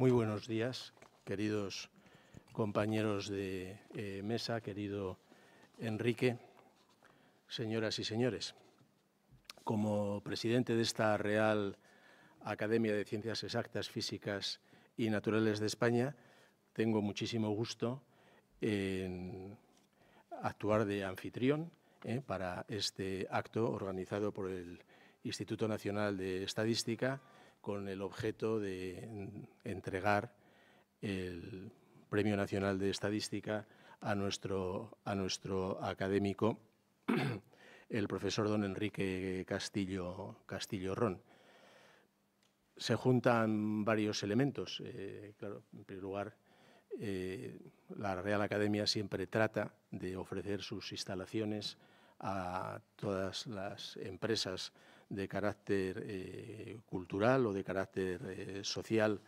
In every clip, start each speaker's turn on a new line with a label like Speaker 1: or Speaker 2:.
Speaker 1: Muy buenos días, queridos compañeros de eh, mesa, querido Enrique, señoras y señores. Como presidente de esta Real Academia de Ciencias Exactas, Físicas y Naturales de España, tengo muchísimo gusto en actuar de anfitrión eh, para este acto organizado por el Instituto Nacional de Estadística con el objeto de entregar el Premio Nacional de Estadística a nuestro, a nuestro académico, el profesor don Enrique Castillo, Castillo Ron. Se juntan varios elementos. Eh, en primer lugar, eh, la Real Academia siempre trata de ofrecer sus instalaciones a todas las empresas de carácter eh, cultural o de carácter eh, social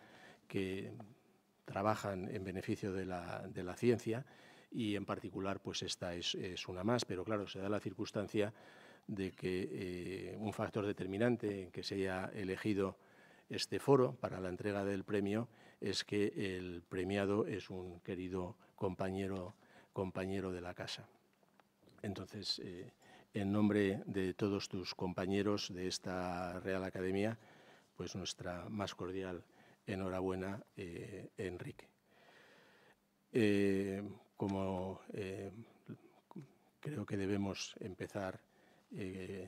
Speaker 1: que trabajan en beneficio de la, ciencia y en particular pues esta es, una más, pero claro, se da la circunstancia de que eh, un factor determinante en que se haya elegido este foro para la entrega del premio es que el premiado es un querido compañero, compañero de la casa. Entonces, en nombre de todos tus compañeros de esta Real Academia, pues nuestra más cordial enhorabuena, eh, Enrique. Eh, como eh, creo que debemos empezar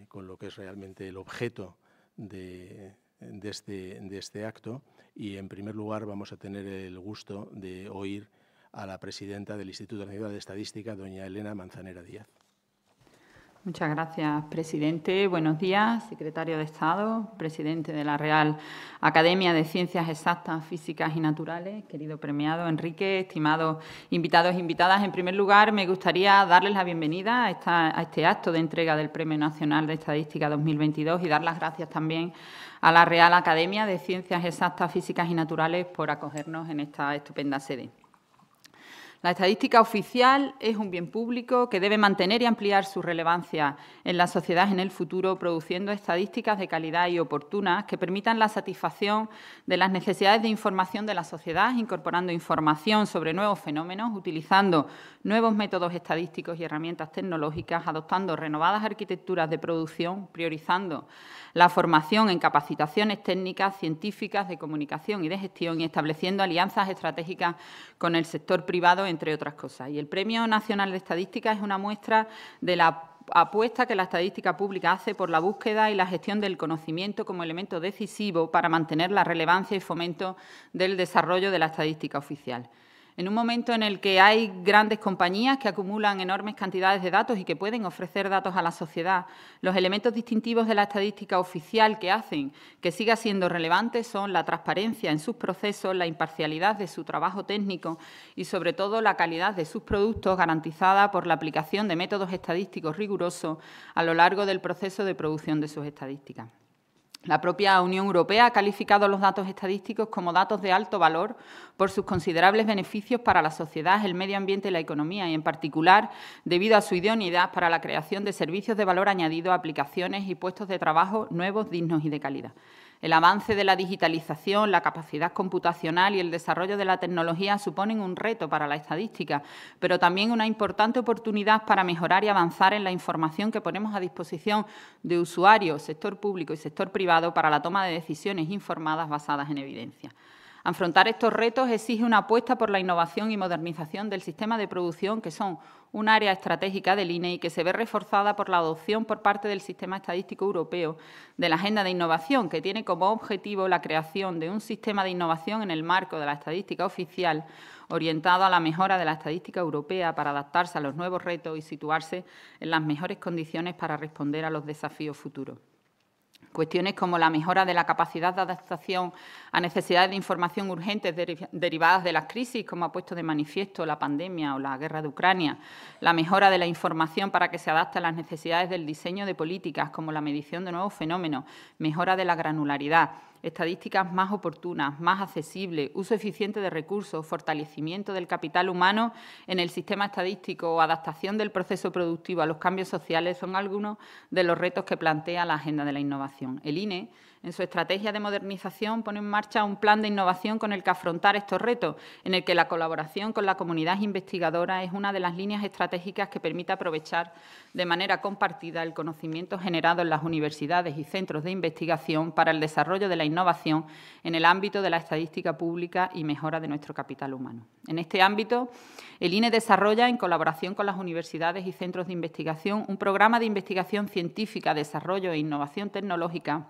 Speaker 1: con lo que es realmente el objeto de, este, de este acto, y en primer lugar vamos a tener el gusto de oír a la presidenta del Instituto Nacional de Estadística, doña Elena Manzanera Díaz.
Speaker 2: Muchas gracias, presidente. Buenos días, secretario de Estado, presidente de la Real Academia de Ciencias Exactas, Físicas y Naturales, querido premiado Enrique, estimados invitados e invitadas. En primer lugar, me gustaría darles la bienvenida a, a este acto de entrega del Premio Nacional de Estadística 2022 y dar las gracias también a la Real Academia de Ciencias Exactas, Físicas y Naturales por acogernos en esta estupenda sede. La estadística oficial es un bien público que debe mantener y ampliar su relevancia en la sociedad en el futuro, produciendo estadísticas de calidad y oportunas que permitan la satisfacción de las necesidades de información de la sociedad, incorporando información sobre nuevos fenómenos, utilizando nuevos métodos estadísticos y herramientas tecnológicas, adoptando renovadas arquitecturas de producción, priorizando la formación en capacitaciones técnicas, científicas, de comunicación y de gestión y estableciendo alianzas estratégicas con el sector privado entre otras cosas. Y el Premio Nacional de Estadística es una muestra de la apuesta que la estadística pública hace por la búsqueda y la gestión del conocimiento como elemento decisivo para mantener la relevancia y fomento del desarrollo de la estadística oficial. En un momento en el que hay grandes compañías que acumulan enormes cantidades de datos y que pueden ofrecer datos a la sociedad, los elementos distintivos de la estadística oficial que hacen que siga siendo relevante son la transparencia en sus procesos, la imparcialidad de su trabajo técnico y, sobre todo, la calidad de sus productos garantizada por la aplicación de métodos estadísticos rigurosos a lo largo del proceso de producción de sus estadísticas. La propia Unión Europea ha calificado los datos estadísticos como datos de alto valor por sus considerables beneficios para la sociedad, el medio ambiente y la economía, y en particular debido a su idoneidad para la creación de servicios de valor añadido, aplicaciones y puestos de trabajo nuevos, dignos y de calidad. El avance de la digitalización, la capacidad computacional y el desarrollo de la tecnología suponen un reto para la estadística, pero también una importante oportunidad para mejorar y avanzar en la información que ponemos a disposición de usuarios, sector público y sector privado para la toma de decisiones informadas basadas en evidencia. Afrontar estos retos exige una apuesta por la innovación y modernización del sistema de producción, que son un área estratégica del INE y que se ve reforzada por la adopción por parte del Sistema Estadístico Europeo de la Agenda de Innovación, que tiene como objetivo la creación de un sistema de innovación en el marco de la estadística oficial, orientado a la mejora de la estadística europea para adaptarse a los nuevos retos y situarse en las mejores condiciones para responder a los desafíos futuros. Cuestiones como la mejora de la capacidad de adaptación a necesidades de información urgentes derivadas de las crisis, como ha puesto de manifiesto la pandemia o la guerra de Ucrania, la mejora de la información para que se adapte a las necesidades del diseño de políticas, como la medición de nuevos fenómenos, mejora de la granularidad, estadísticas más oportunas, más accesibles, uso eficiente de recursos, fortalecimiento del capital humano en el sistema estadístico o adaptación del proceso productivo a los cambios sociales son algunos de los retos que plantea la Agenda de la Innovación. El INE en su estrategia de modernización pone en marcha un plan de innovación con el que afrontar estos retos, en el que la colaboración con la comunidad investigadora es una de las líneas estratégicas que permite aprovechar de manera compartida el conocimiento generado en las universidades y centros de investigación para el desarrollo de la innovación en el ámbito de la estadística pública y mejora de nuestro capital humano. En este ámbito, el INE desarrolla, en colaboración con las universidades y centros de investigación, un programa de investigación científica, desarrollo e innovación tecnológica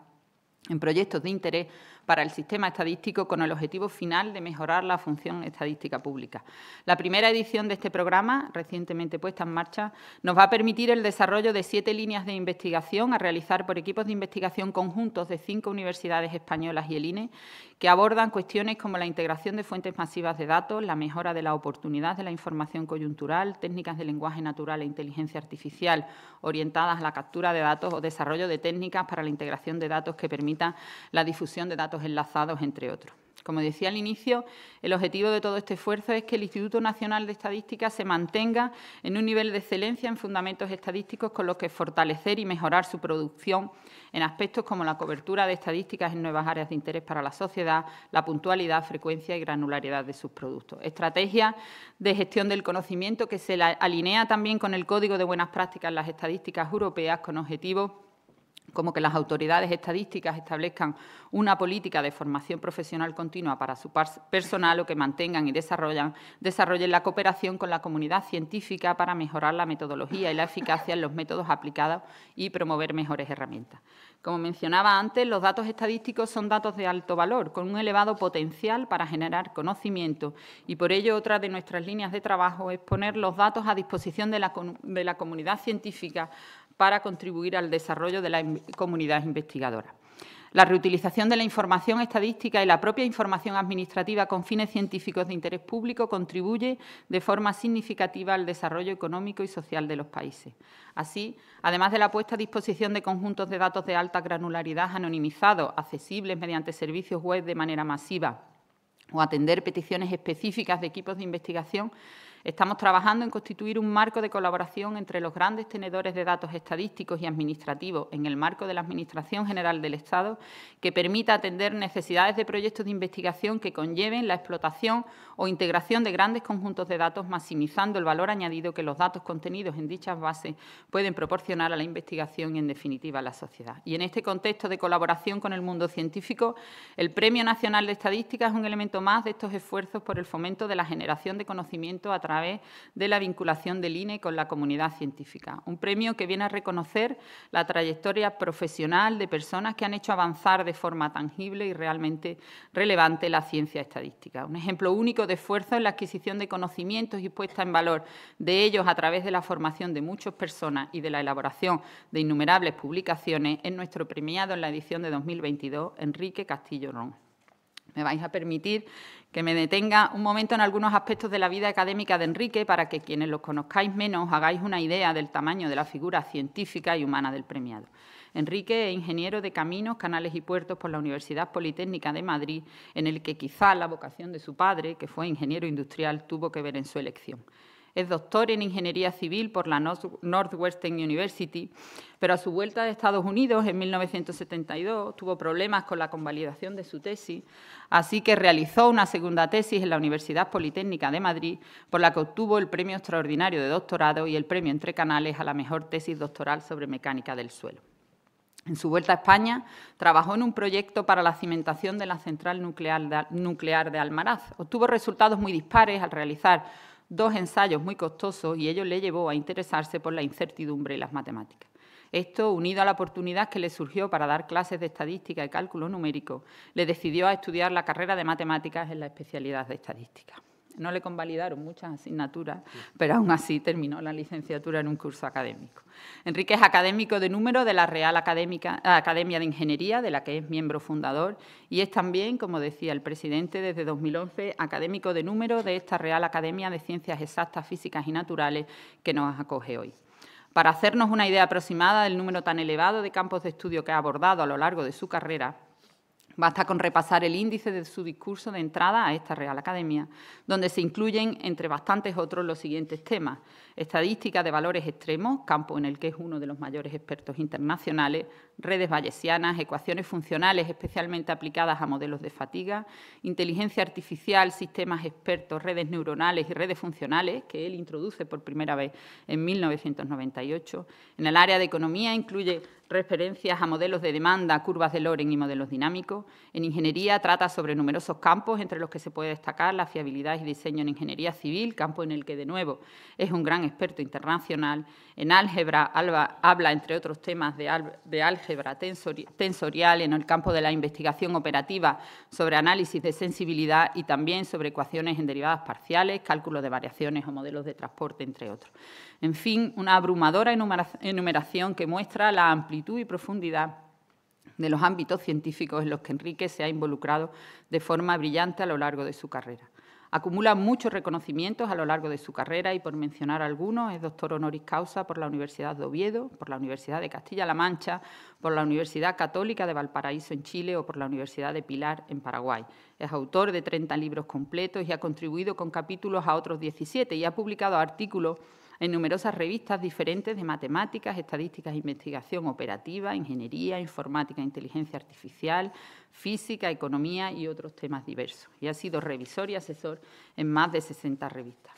Speaker 2: en proyectos de interés para el sistema estadístico con el objetivo final de mejorar la función estadística pública. La primera edición de este programa, recientemente puesta en marcha, nos va a permitir el desarrollo de siete líneas de investigación a realizar por equipos de investigación conjuntos de cinco universidades españolas y el INE, que abordan cuestiones como la integración de fuentes masivas de datos, la mejora de la oportunidad de la información coyuntural, técnicas de lenguaje natural e inteligencia artificial orientadas a la captura de datos o desarrollo de técnicas para la integración de datos que permitan la difusión de datos enlazados, entre otros. Como decía al inicio, el objetivo de todo este esfuerzo es que el Instituto Nacional de Estadística se mantenga en un nivel de excelencia en fundamentos estadísticos con los que fortalecer y mejorar su producción en aspectos como la cobertura de estadísticas en nuevas áreas de interés para la sociedad, la puntualidad, frecuencia y granularidad de sus productos. Estrategia de gestión del conocimiento que se alinea también con el Código de Buenas Prácticas en las Estadísticas Europeas con objetivos como que las autoridades estadísticas establezcan una política de formación profesional continua para su personal o que mantengan y desarrollen la cooperación con la comunidad científica para mejorar la metodología y la eficacia en los métodos aplicados y promover mejores herramientas. Como mencionaba antes, los datos estadísticos son datos de alto valor, con un elevado potencial para generar conocimiento y por ello otra de nuestras líneas de trabajo es poner los datos a disposición de la, de la comunidad científica para contribuir al desarrollo de la comunidad investigadora. La reutilización de la información estadística y la propia información administrativa con fines científicos de interés público contribuye de forma significativa al desarrollo económico y social de los países. Así, además de la puesta a disposición de conjuntos de datos de alta granularidad anonimizados, accesibles mediante servicios web de manera masiva o atender peticiones específicas de equipos de investigación, Estamos trabajando en constituir un marco de colaboración entre los grandes tenedores de datos estadísticos y administrativos en el marco de la Administración General del Estado que permita atender necesidades de proyectos de investigación que conlleven la explotación o integración de grandes conjuntos de datos, maximizando el valor añadido que los datos contenidos en dichas bases pueden proporcionar a la investigación y, en definitiva, a la sociedad. Y en este contexto de colaboración con el mundo científico, el Premio Nacional de Estadística es un elemento más de estos esfuerzos por el fomento de la generación de conocimiento a través de la vinculación del INE con la comunidad científica. Un premio que viene a reconocer la trayectoria profesional de personas que han hecho avanzar de forma tangible y realmente relevante la ciencia estadística. Un ejemplo único de esfuerzo en la adquisición de conocimientos y puesta en valor de ellos a través de la formación de muchas personas y de la elaboración de innumerables publicaciones es nuestro premiado en la edición de 2022, Enrique Castillo Ron. Me vais a permitir que me detenga un momento en algunos aspectos de la vida académica de Enrique para que quienes los conozcáis menos hagáis una idea del tamaño de la figura científica y humana del premiado. Enrique es ingeniero de caminos, canales y puertos por la Universidad Politécnica de Madrid, en el que quizá la vocación de su padre, que fue ingeniero industrial, tuvo que ver en su elección es doctor en Ingeniería Civil por la Northwestern University, pero a su vuelta de Estados Unidos en 1972 tuvo problemas con la convalidación de su tesis, así que realizó una segunda tesis en la Universidad Politécnica de Madrid, por la que obtuvo el Premio Extraordinario de Doctorado y el Premio Entre Canales a la Mejor Tesis Doctoral sobre Mecánica del Suelo. En su vuelta a España, trabajó en un proyecto para la cimentación de la central nuclear de, Almaraz. Obtuvo resultados muy dispares al realizar dos ensayos muy costosos y ello le llevó a interesarse por la incertidumbre y las matemáticas. Esto, unido a la oportunidad que le surgió para dar clases de estadística y cálculo numérico, le decidió a estudiar la carrera de matemáticas en la especialidad de estadística. No le convalidaron muchas asignaturas, pero aún así terminó la licenciatura en un curso académico. Enrique es académico de número de la Real Academia de Ingeniería, de la que es miembro fundador, y es también, como decía el presidente, desde 2011 académico de número de esta Real Academia de Ciencias Exactas, Físicas y Naturales que nos acoge hoy. Para hacernos una idea aproximada del número tan elevado de campos de estudio que ha abordado a lo largo de su carrera, Basta con repasar el índice de su discurso de entrada a esta Real Academia, donde se incluyen, entre bastantes otros, los siguientes temas estadística de valores extremos, campo en el que es uno de los mayores expertos internacionales, redes bayesianas, ecuaciones funcionales especialmente aplicadas a modelos de fatiga, inteligencia artificial, sistemas expertos, redes neuronales y redes funcionales, que él introduce por primera vez en 1998. En el área de economía incluye referencias a modelos de demanda, curvas de Loren y modelos dinámicos. En ingeniería trata sobre numerosos campos, entre los que se puede destacar la fiabilidad y diseño en ingeniería civil, campo en el que, de nuevo, es un gran experto internacional en álgebra, Alba, habla, entre otros temas, de, álgebra tensorial en el campo de la investigación operativa sobre análisis de sensibilidad y también sobre ecuaciones en derivadas parciales, cálculo de variaciones o modelos de transporte, entre otros. En fin, una abrumadora enumeración que muestra la amplitud y profundidad de los ámbitos científicos en los que Enrique se ha involucrado de forma brillante a lo largo de su carrera. Acumula muchos reconocimientos a lo largo de su carrera y, por mencionar algunos, es doctor honoris causa por la Universidad de Oviedo, por la Universidad de Castilla-La Mancha, por la Universidad Católica de Valparaíso en Chile o por la Universidad de Pilar en Paraguay. Es autor de 30 libros completos y ha contribuido con capítulos a otros 17 y ha publicado artículos en numerosas revistas diferentes de matemáticas, estadísticas, investigación operativa, ingeniería, informática, inteligencia artificial, física, economía y otros temas diversos. Y ha sido revisor y asesor en más de 60 revistas.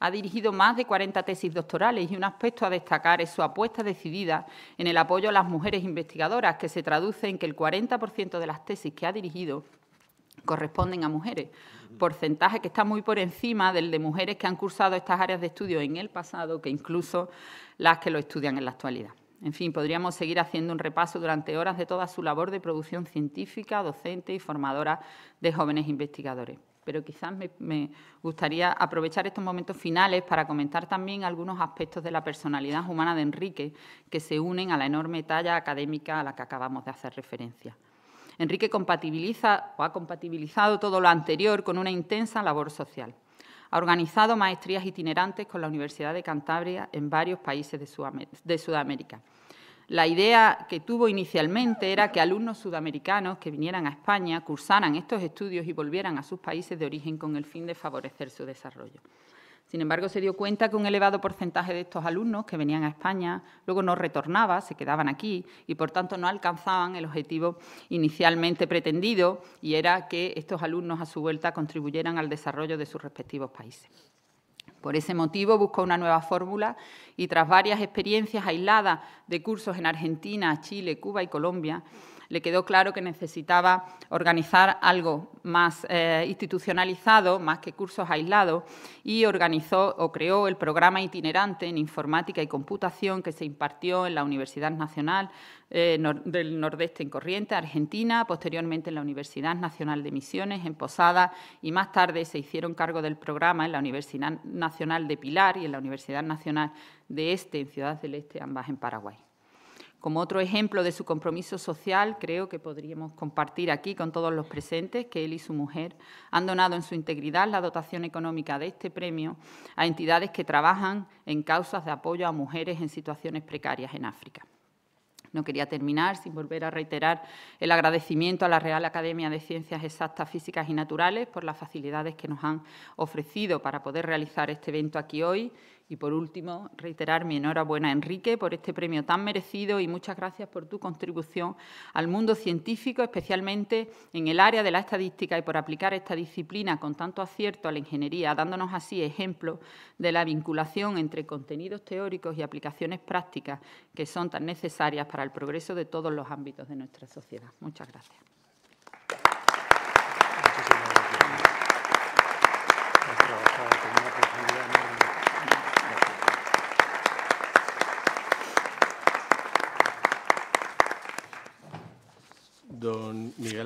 Speaker 2: Ha dirigido más de 40 tesis doctorales y un aspecto a destacar es su apuesta decidida en el apoyo a las mujeres investigadoras, que se traduce en que el 40% de las tesis que ha dirigido corresponden a mujeres, porcentaje que está muy por encima del de mujeres que han cursado estas áreas de estudio en el pasado que incluso las que lo estudian en la actualidad. En fin, podríamos seguir haciendo un repaso durante horas de toda su labor de producción científica, docente y formadora de jóvenes investigadores. Pero quizás me, me gustaría aprovechar estos momentos finales para comentar también algunos aspectos de la personalidad humana de Enrique que se unen a la enorme talla académica a la que acabamos de hacer referencia. Enrique compatibiliza o ha compatibilizado todo lo anterior con una intensa labor social. Ha organizado maestrías itinerantes con la Universidad de Cantabria en varios países de Sudamérica. La idea que tuvo inicialmente era que alumnos sudamericanos que vinieran a España cursaran estos estudios y volvieran a sus países de origen con el fin de favorecer su desarrollo. Sin embargo, se dio cuenta que un elevado porcentaje de estos alumnos que venían a España luego no retornaba, se quedaban aquí y por tanto no alcanzaban el objetivo inicialmente pretendido y era que estos alumnos a su vuelta contribuyeran al desarrollo de sus respectivos países. Por ese motivo buscó una nueva fórmula y tras varias experiencias aisladas de cursos en Argentina, Chile, Cuba y Colombia, le quedó claro que necesitaba organizar algo más eh, institucionalizado, más que cursos aislados, y organizó o creó el programa itinerante en informática y computación que se impartió en la Universidad Nacional eh, del Nordeste en Corrientes, Argentina, posteriormente en la Universidad Nacional de Misiones, en Posada, y más tarde se hicieron cargo del programa en la Universidad Nacional de Pilar y en la Universidad Nacional de Este, en Ciudad del Este, ambas en Paraguay. Como otro ejemplo de su compromiso social, creo que podríamos compartir aquí con todos los presentes que él y su mujer han donado en su integridad la dotación económica de este premio a entidades que trabajan en causas de apoyo a mujeres en situaciones precarias en África. No quería terminar sin volver a reiterar el agradecimiento a la Real Academia de Ciencias Exactas, Físicas y Naturales por las facilidades que nos han ofrecido para poder realizar este evento aquí hoy y por último, reiterar mi enhorabuena a Enrique por este premio tan merecido y muchas gracias por tu contribución al mundo científico, especialmente en el área de la estadística y por aplicar esta disciplina con tanto acierto a la ingeniería, dándonos así ejemplo de la vinculación entre contenidos teóricos y aplicaciones prácticas que son tan necesarias para el progreso de todos los ámbitos de nuestra sociedad. Muchas gracias.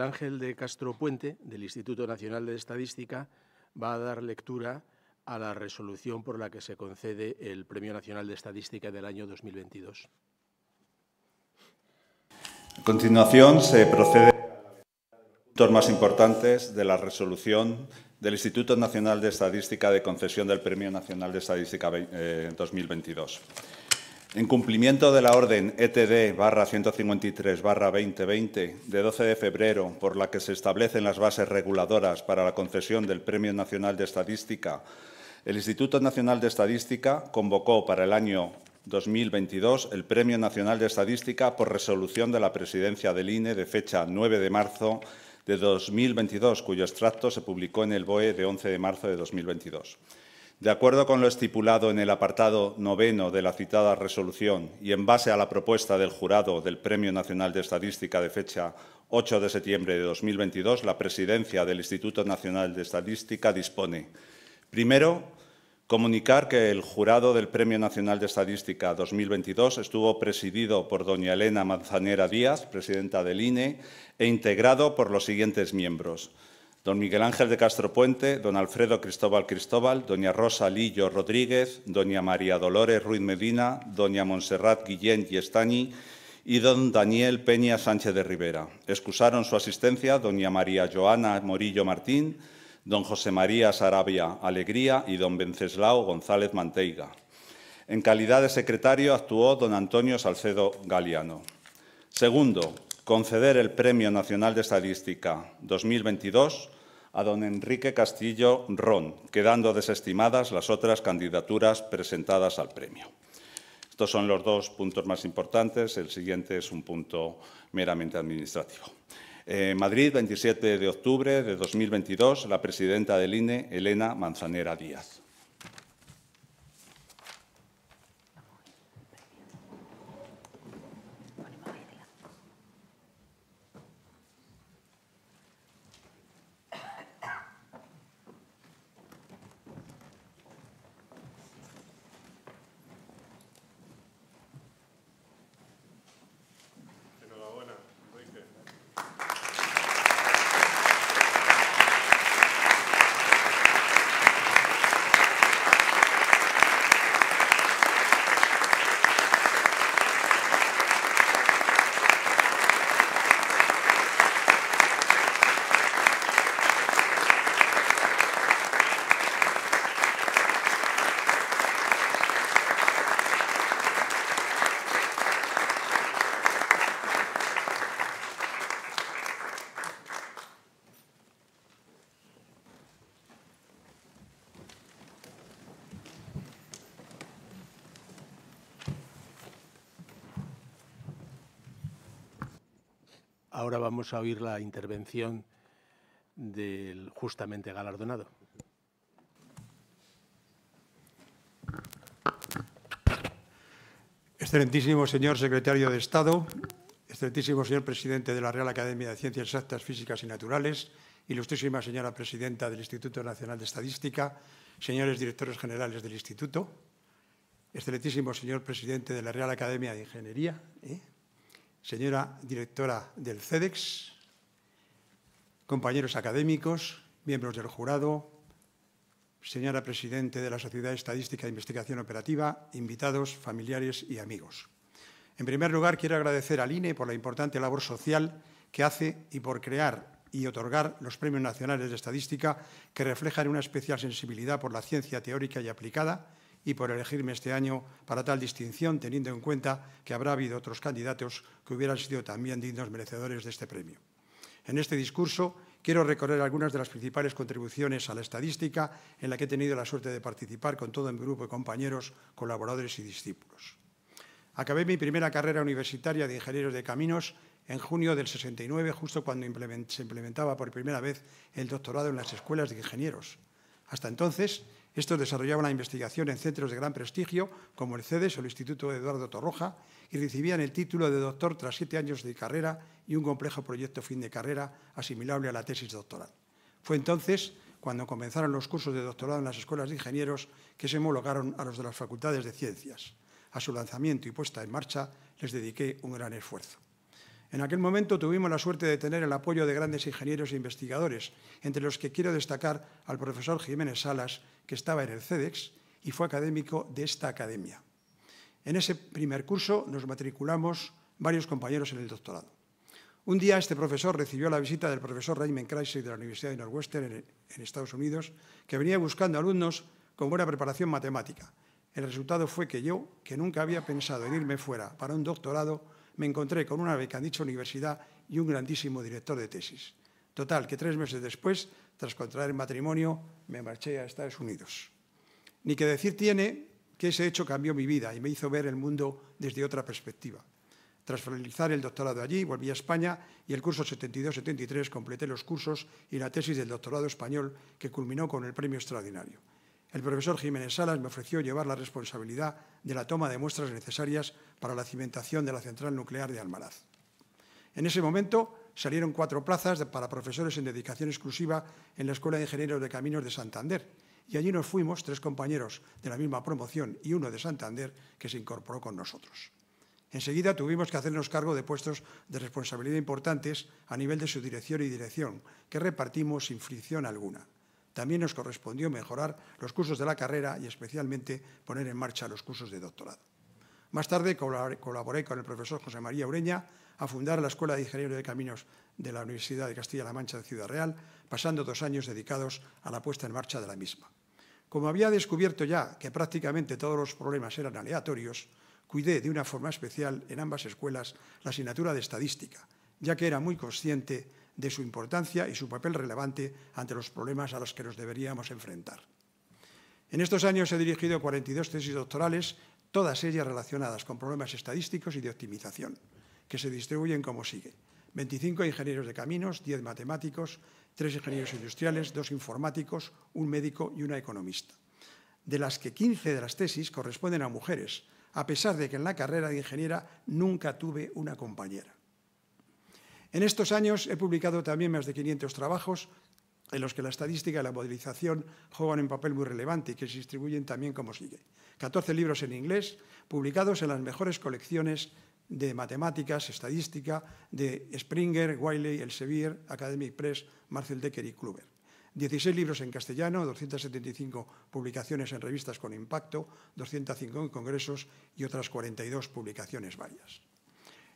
Speaker 1: Ángel de Castro Puente, del Instituto Nacional de Estadística, va a dar lectura a la resolución por la que se concede el Premio Nacional de Estadística del año 2022.
Speaker 3: A continuación se procede a los puntos más importantes de la resolución del Instituto Nacional de Estadística de concesión del Premio Nacional de Estadística 2022. Eh, en cumplimiento de la orden ETD 153-2020 de 12 de febrero, por la que se establecen las bases reguladoras para la concesión del Premio Nacional de Estadística, el Instituto Nacional de Estadística convocó para el año 2022 el Premio Nacional de Estadística por resolución de la Presidencia del INE de fecha 9 de marzo de 2022, cuyo extracto se publicó en el BOE de 11 de marzo de 2022. De acuerdo con lo estipulado en el apartado noveno de la citada resolución y en base a la propuesta del jurado del Premio Nacional de Estadística de fecha 8 de septiembre de 2022, la presidencia del Instituto Nacional de Estadística dispone, primero, comunicar que el jurado del Premio Nacional de Estadística 2022 estuvo presidido por doña Elena Manzanera Díaz, presidenta del INE, e integrado por los siguientes miembros don Miguel Ángel de Castro Puente, don Alfredo Cristóbal Cristóbal, doña Rosa Lillo Rodríguez, doña María Dolores Ruiz Medina, doña Montserrat Guillén Estañi, y don Daniel Peña Sánchez de Rivera. Excusaron su asistencia doña María Joana Morillo Martín, don José María Sarabia Alegría y don Venceslao González Manteiga. En calidad de secretario actuó don Antonio Salcedo Galeano. Segundo, conceder el Premio Nacional de Estadística 2022 a don Enrique Castillo Ron, quedando desestimadas las otras candidaturas presentadas al premio. Estos son los dos puntos más importantes, el siguiente es un punto meramente administrativo. Eh, Madrid, 27 de octubre de 2022, la presidenta del INE, Elena Manzanera Díaz.
Speaker 1: vamos a oír la intervención del justamente galardonado.
Speaker 4: Excelentísimo señor secretario de Estado, excelentísimo señor presidente de la Real Academia de Ciencias Exactas, Físicas y Naturales, ilustrísima señora presidenta del Instituto Nacional de Estadística, señores directores generales del Instituto, excelentísimo señor presidente de la Real Academia de Ingeniería, señora directora del CEDEX, compañeros académicos, miembros del jurado, señora presidente de la Sociedad Estadística e Investigación Operativa, invitados, familiares y amigos. En primer lugar, quiero agradecer al INE por la importante labor social que hace y por crear y otorgar los premios nacionales de estadística que reflejan una especial sensibilidad por la ciencia teórica y aplicada, y por elegirme este año para tal distinción, teniendo en cuenta que habrá habido otros candidatos que hubieran sido también dignos merecedores de este premio. En este discurso quiero recorrer algunas de las principales contribuciones a la estadística en la que he tenido la suerte de participar con todo mi grupo de compañeros, colaboradores y discípulos. Acabé mi primera carrera universitaria de ingenieros de caminos en junio del 69, justo cuando se implementaba por primera vez el doctorado en las escuelas de ingenieros. Hasta entonces estos desarrollaban la investigación en centros de gran prestigio, como el CEDES o el Instituto Eduardo Torroja, y recibían el título de doctor tras siete años de carrera y un complejo proyecto fin de carrera asimilable a la tesis doctoral. Fue entonces cuando comenzaron los cursos de doctorado en las escuelas de ingenieros que se homologaron a los de las facultades de ciencias. A su lanzamiento y puesta en marcha les dediqué un gran esfuerzo. En aquel momento tuvimos la suerte de tener el apoyo de grandes ingenieros e investigadores, entre los que quiero destacar al profesor Jiménez Salas, que estaba en el CEDEX y fue académico de esta academia. En ese primer curso nos matriculamos varios compañeros en el doctorado. Un día este profesor recibió la visita del profesor Raymond Kreisig de la Universidad de Northwestern en Estados Unidos, que venía buscando alumnos con buena preparación matemática. El resultado fue que yo, que nunca había pensado en irme fuera para un doctorado, me encontré con una beca universidad y un grandísimo director de tesis. Total, que tres meses después, tras contraer matrimonio, me marché a Estados Unidos. Ni que decir tiene que ese hecho cambió mi vida y me hizo ver el mundo desde otra perspectiva. Tras finalizar el doctorado allí, volví a España y el curso 72-73 completé los cursos y la tesis del doctorado español que culminó con el premio extraordinario el profesor Jiménez Salas me ofreció llevar la responsabilidad de la toma de muestras necesarias para la cimentación de la central nuclear de Almaraz. En ese momento salieron cuatro plazas para profesores en dedicación exclusiva en la Escuela de Ingenieros de Caminos de Santander y allí nos fuimos tres compañeros de la misma promoción y uno de Santander que se incorporó con nosotros. Enseguida tuvimos que hacernos cargo de puestos de responsabilidad importantes a nivel de su dirección y dirección, que repartimos sin fricción alguna también nos correspondió mejorar los cursos de la carrera y especialmente poner en marcha los cursos de doctorado. Más tarde colaboré con el profesor José María Ureña a fundar la Escuela de Ingeniería de Caminos de la Universidad de Castilla-La Mancha de Ciudad Real, pasando dos años dedicados a la puesta en marcha de la misma. Como había descubierto ya que prácticamente todos los problemas eran aleatorios, cuidé de una forma especial en ambas escuelas la asignatura de estadística, ya que era muy consciente de su importancia y su papel relevante ante los problemas a los que nos deberíamos enfrentar. En estos años he dirigido 42 tesis doctorales, todas ellas relacionadas con problemas estadísticos y de optimización, que se distribuyen como sigue. 25 ingenieros de caminos, 10 matemáticos, 3 ingenieros industriales, 2 informáticos, un médico y una economista. De las que 15 de las tesis corresponden a mujeres, a pesar de que en la carrera de ingeniera nunca tuve una compañera. En estos años he publicado también más de 500 trabajos en los que la estadística y la modelización juegan un papel muy relevante y que se distribuyen también como sigue. 14 libros en inglés, publicados en las mejores colecciones de matemáticas, estadística, de Springer, Wiley, Elsevier, Academic Press, Marcel Decker y Kluber. 16 libros en castellano, 275 publicaciones en revistas con impacto, 205 en congresos y otras 42 publicaciones varias.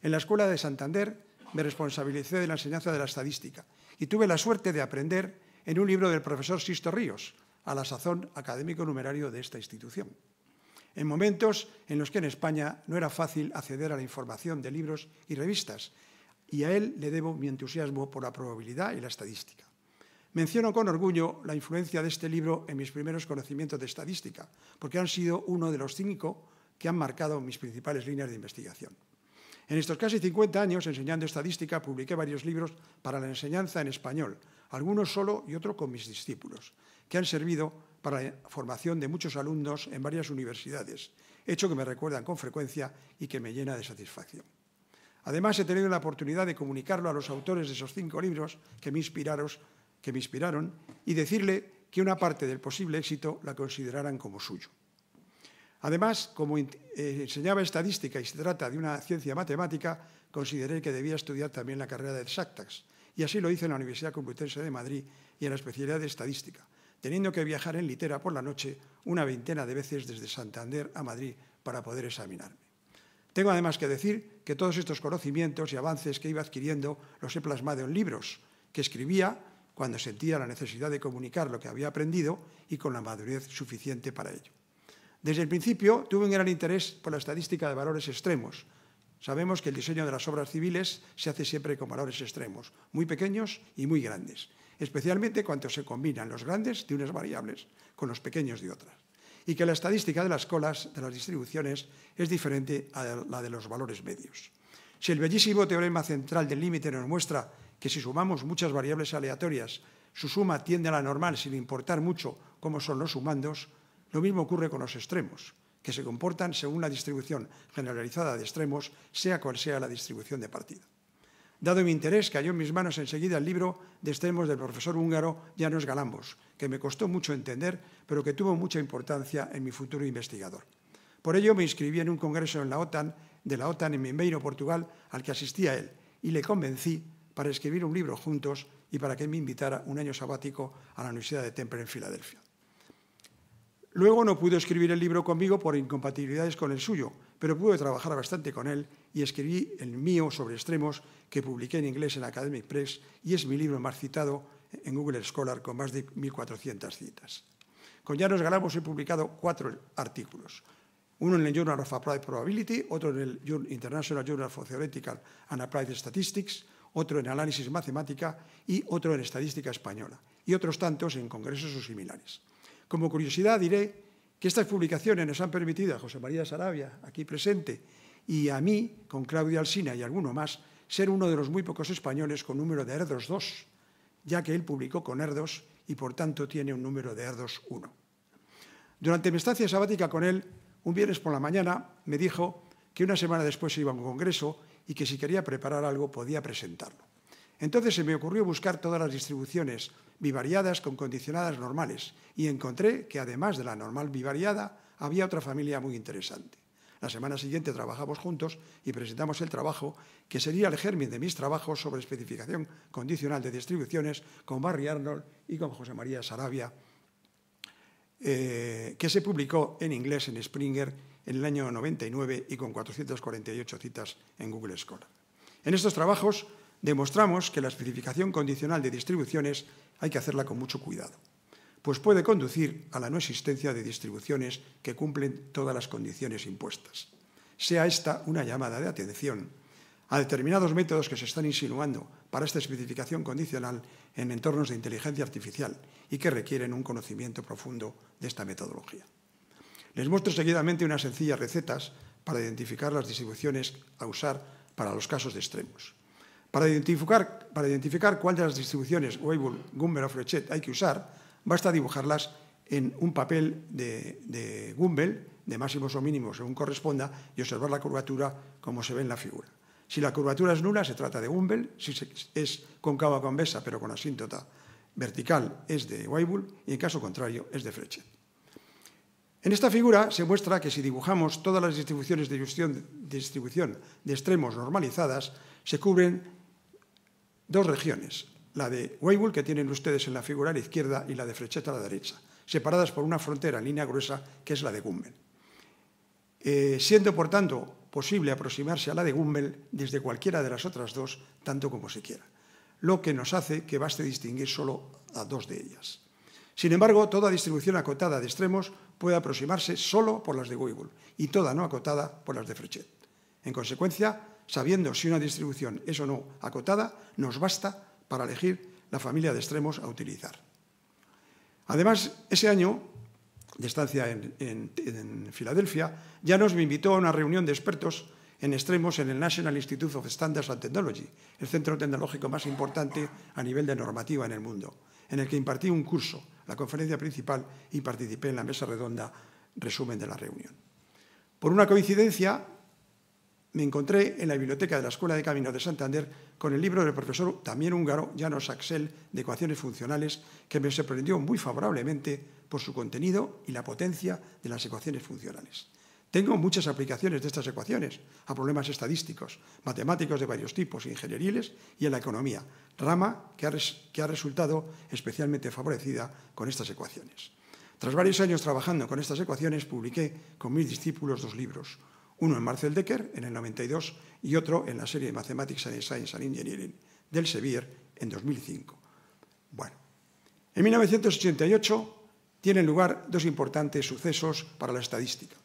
Speaker 4: En la Escuela de Santander me responsabilicé de la enseñanza de la estadística y tuve la suerte de aprender en un libro del profesor Sisto Ríos, a la sazón académico numerario de esta institución. En momentos en los que en España no era fácil acceder a la información de libros y revistas, y a él le debo mi entusiasmo por la probabilidad y la estadística. Menciono con orgullo la influencia de este libro en mis primeros conocimientos de estadística, porque han sido uno de los cinco que han marcado mis principales líneas de investigación. En estos casi 50 años, enseñando estadística, publiqué varios libros para la enseñanza en español, algunos solo y otro con mis discípulos, que han servido para la formación de muchos alumnos en varias universidades, hecho que me recuerdan con frecuencia y que me llena de satisfacción. Además, he tenido la oportunidad de comunicarlo a los autores de esos cinco libros que me inspiraron, que me inspiraron y decirle que una parte del posible éxito la consideraran como suyo. Además, como eh, enseñaba estadística y se trata de una ciencia matemática, consideré que debía estudiar también la carrera de exactas. Y así lo hice en la Universidad Complutense de Madrid y en la especialidad de estadística, teniendo que viajar en litera por la noche una veintena de veces desde Santander a Madrid para poder examinarme. Tengo además que decir que todos estos conocimientos y avances que iba adquiriendo los he plasmado en libros que escribía cuando sentía la necesidad de comunicar lo que había aprendido y con la madurez suficiente para ello. Desde el principio tuve un gran interés por la estadística de valores extremos. Sabemos que el diseño de las obras civiles se hace siempre con valores extremos, muy pequeños y muy grandes, especialmente cuando se combinan los grandes de unas variables con los pequeños de otras, y que la estadística de las colas de las distribuciones es diferente a la de los valores medios. Si el bellísimo teorema central del límite nos muestra que si sumamos muchas variables aleatorias, su suma tiende a la normal sin importar mucho cómo son los sumandos, lo mismo ocurre con los extremos, que se comportan según la distribución generalizada de extremos, sea cual sea la distribución de partido. Dado mi interés, cayó en mis manos enseguida el libro de extremos del profesor húngaro Janos Galambos, que me costó mucho entender, pero que tuvo mucha importancia en mi futuro investigador. Por ello me inscribí en un congreso en la OTAN, de la OTAN en Mimbeiro, Portugal, al que asistía él, y le convencí para escribir un libro juntos y para que me invitara un año sabático a la Universidad de Temple en Filadelfia. Luego no pude escribir el libro conmigo por incompatibilidades con el suyo, pero pude trabajar bastante con él y escribí el mío sobre extremos que publiqué en inglés en Academic Press y es mi libro más citado en Google Scholar con más de 1.400 citas. Con Llanos Galamos he publicado cuatro artículos. Uno en el Journal of Applied Probability, otro en el International Journal for Theoretical and Applied Statistics, otro en Análisis Matemática y otro en Estadística Española, y otros tantos en congresos o similares. Como curiosidad diré que estas publicaciones nos han permitido a José María Sarabia, aquí presente, y a mí, con Claudia Alsina y alguno más, ser uno de los muy pocos españoles con número de Erdos 2, ya que él publicó con Erdos y por tanto tiene un número de Erdos 1. Durante mi estancia sabática con él, un viernes por la mañana me dijo que una semana después iba a un congreso y que si quería preparar algo podía presentarlo. Entonces se me ocurrió buscar todas las distribuciones bivariadas con condicionadas normales y encontré que además de la normal bivariada había otra familia muy interesante. La semana siguiente trabajamos juntos y presentamos el trabajo que sería el germen de mis trabajos sobre especificación condicional de distribuciones con Barry Arnold y con José María Sarabia, eh, que se publicó en inglés en Springer en el año 99 y con 448 citas en Google Scholar. En estos trabajos demostramos que la especificación condicional de distribuciones hay que hacerla con mucho cuidado, pues puede conducir a la no existencia de distribuciones que cumplen todas las condiciones impuestas. Sea esta una llamada de atención a determinados métodos que se están insinuando para esta especificación condicional en entornos de inteligencia artificial y que requieren un conocimiento profundo de esta metodología. Les muestro seguidamente unas sencillas recetas para identificar las distribuciones a usar para los casos de extremos. Para identificar, para cuál de las distribuciones Weibull, Gumbel o Frechet hay que usar, basta dibujarlas en un papel de, Gumbel, de máximos o mínimos según corresponda, y observar la curvatura como se ve en la figura. Si la curvatura es nula, se trata de Gumbel, si es concava convesa pero con asíntota vertical es de Weibull y en caso contrario es de Frechet. En esta figura se muestra que si dibujamos todas las distribuciones de distribución de extremos normalizadas, se cubren dos regiones, la de Weibull, que tienen ustedes en la figura a la izquierda, y la de Frechet a la derecha, separadas por una frontera en línea gruesa, que es la de Gumbel. Eh, siendo, por tanto, posible aproximarse a la de Gumbel... desde cualquiera de las otras dos, tanto como se quiera, lo que nos hace que baste distinguir solo a dos de ellas. Sin embargo, toda distribución acotada de extremos puede aproximarse solo por las de Weibull y toda no acotada por las de Frechet. En consecuencia, Sabiendo si una distribución es o no acotada, nos basta para elegir la familia de extremos a utilizar. Además, ese año de estancia en, Filadelfia, ya nos invitó a una reunión de expertos en extremos en el National Institute of Standards and Technology, el centro tecnológico más importante a nivel de normativa en el mundo, en el que impartí un curso, la conferencia principal, y participé en la mesa redonda resumen de la reunión. Por una coincidencia, me encontré en la biblioteca de la Escuela de Caminos de Santander con el libro del profesor también húngaro, Janos Axel, de ecuaciones funcionales, que me sorprendió muy favorablemente por su contenido y la potencia de las ecuaciones funcionales. Tengo muchas aplicaciones de estas ecuaciones a problemas estadísticos, matemáticos de varios tipos, ingenieriles y en la economía, rama que ha, que ha resultado especialmente favorecida con estas ecuaciones. Tras varios años trabajando con estas ecuaciones, publiqué con mis discípulos dos libros, uno en Marcel Decker en el 92 y otro en la serie Mathematics and Science and Engineering del Sevier en 2005. Bueno, en 1988 tienen lugar dos importantes sucesos para la estadística.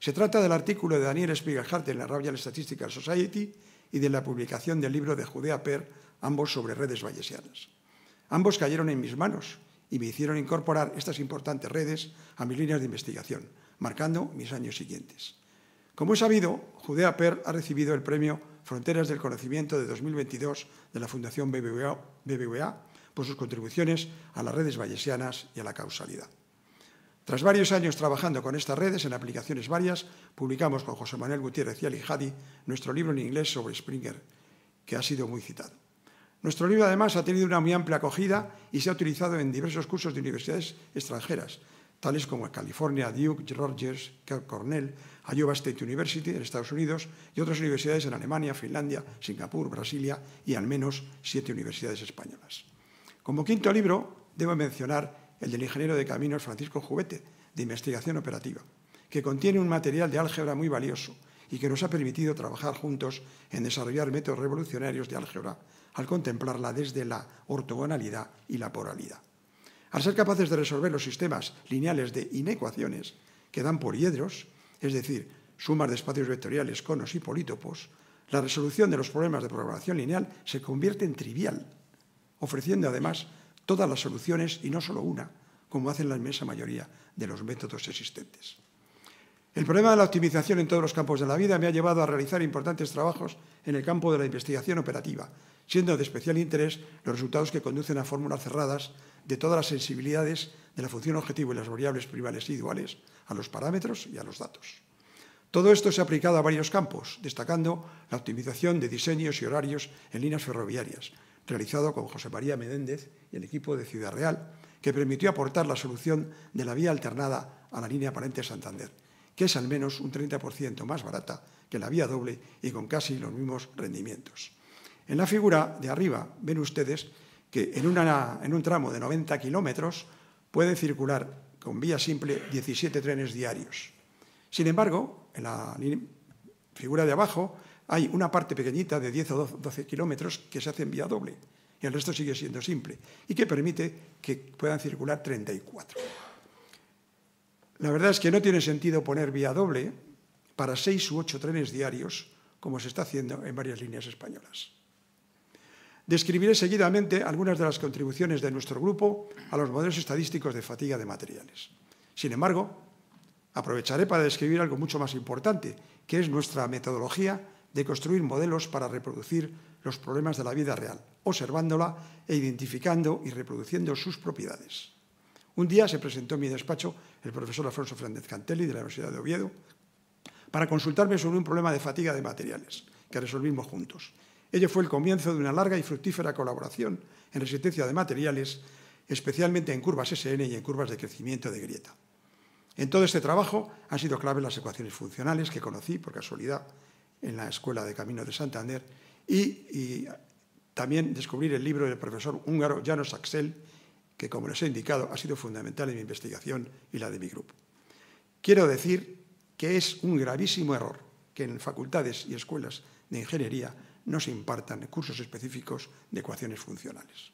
Speaker 4: Se trata del artículo de Daniel Spiegelhardt en la Royal Statistical Society y de la publicación del libro de Judea Per, ambos sobre redes bayesianas. Ambos cayeron en mis manos y me hicieron incorporar estas importantes redes a mis líneas de investigación, marcando mis años siguientes. Como es sabido, Judea Per ha recibido el premio Fronteras del Conocimiento de 2022 de la Fundación BBVA, por sus contribuciones a las redes vallesianas y a la causalidad. Tras varios años trabajando con estas redes en aplicaciones varias, publicamos con José Manuel Gutiérrez y Ali Hadi nuestro libro en inglés sobre Springer, que ha sido muy citado. Nuestro libro, además, ha tenido una muy amplia acogida y se ha utilizado en diversos cursos de universidades extranjeras, tales como California, Duke, Rogers, Cornell, Iowa State University en Estados Unidos y otras universidades en Alemania, Finlandia, Singapur, Brasilia y al menos siete universidades españolas. Como quinto libro, debo mencionar el del ingeniero de caminos Francisco Jubete, de investigación operativa, que contiene un material de álgebra muy valioso y que nos ha permitido trabajar juntos en desarrollar métodos revolucionarios de álgebra al contemplarla desde la ortogonalidad y la poralidad. Al ser capaces de resolver los sistemas lineales de inecuaciones que dan por hiedros, es decir, sumas de espacios vectoriales, conos y polítopos, la resolución de los problemas de programación lineal se convierte en trivial, ofreciendo además todas las soluciones y no solo una, como hacen la inmensa mayoría de los métodos existentes. El problema de la optimización en todos los campos de la vida me ha llevado a realizar importantes trabajos en el campo de la investigación operativa, siendo de especial interés los resultados que conducen a fórmulas cerradas de todas las sensibilidades de la función objetivo y las variables privales y duales a los parámetros y a los datos. Todo esto se ha aplicado a varios campos, destacando la optimización de diseños y horarios en líneas ferroviarias, realizado con José María Medéndez y el equipo de Ciudad Real, que permitió aportar la solución de la vía alternada a la línea aparente Santander, que es al menos un 30% más barata que la vía doble y con casi los mismos rendimientos. En la figura de arriba ven ustedes que en, un tramo de 90 kilómetros pueden circular con vía simple 17 trenes diarios. Sin embargo, en la figura de abajo hay una parte pequeñita de 10 o 12 kilómetros que se hace en vía doble y el resto sigue siendo simple y que permite que puedan circular 34. La verdad es que no tiene sentido poner vía doble para 6 u 8 trenes diarios como se está haciendo en varias líneas españolas describiré seguidamente algunas de las contribuciones de nuestro grupo a los modelos estadísticos de fatiga de materiales. Sin embargo, aprovecharé para describir algo mucho más importante, que es nuestra metodología de construir modelos para reproducir los problemas de la vida real, observándola e identificando y reproduciendo sus propiedades. Un día se presentó en mi despacho el profesor Alfonso Fernández Cantelli de la Universidad de Oviedo para consultarme sobre un problema de fatiga de materiales que resolvimos juntos Ello fue el comienzo de una larga y fructífera colaboración en resistencia de materiales, especialmente en curvas SN y en curvas de crecimiento de grieta. En todo este trabajo han sido clave las ecuaciones funcionales que conocí por casualidad en la Escuela de Camino de Santander y, y también descubrir el libro del profesor húngaro Janos Axel, que como les he indicado ha sido fundamental en mi investigación y la de mi grupo. Quiero decir que es un gravísimo error que en facultades y escuelas de ingeniería no se impartan cursos específicos de ecuaciones funcionales.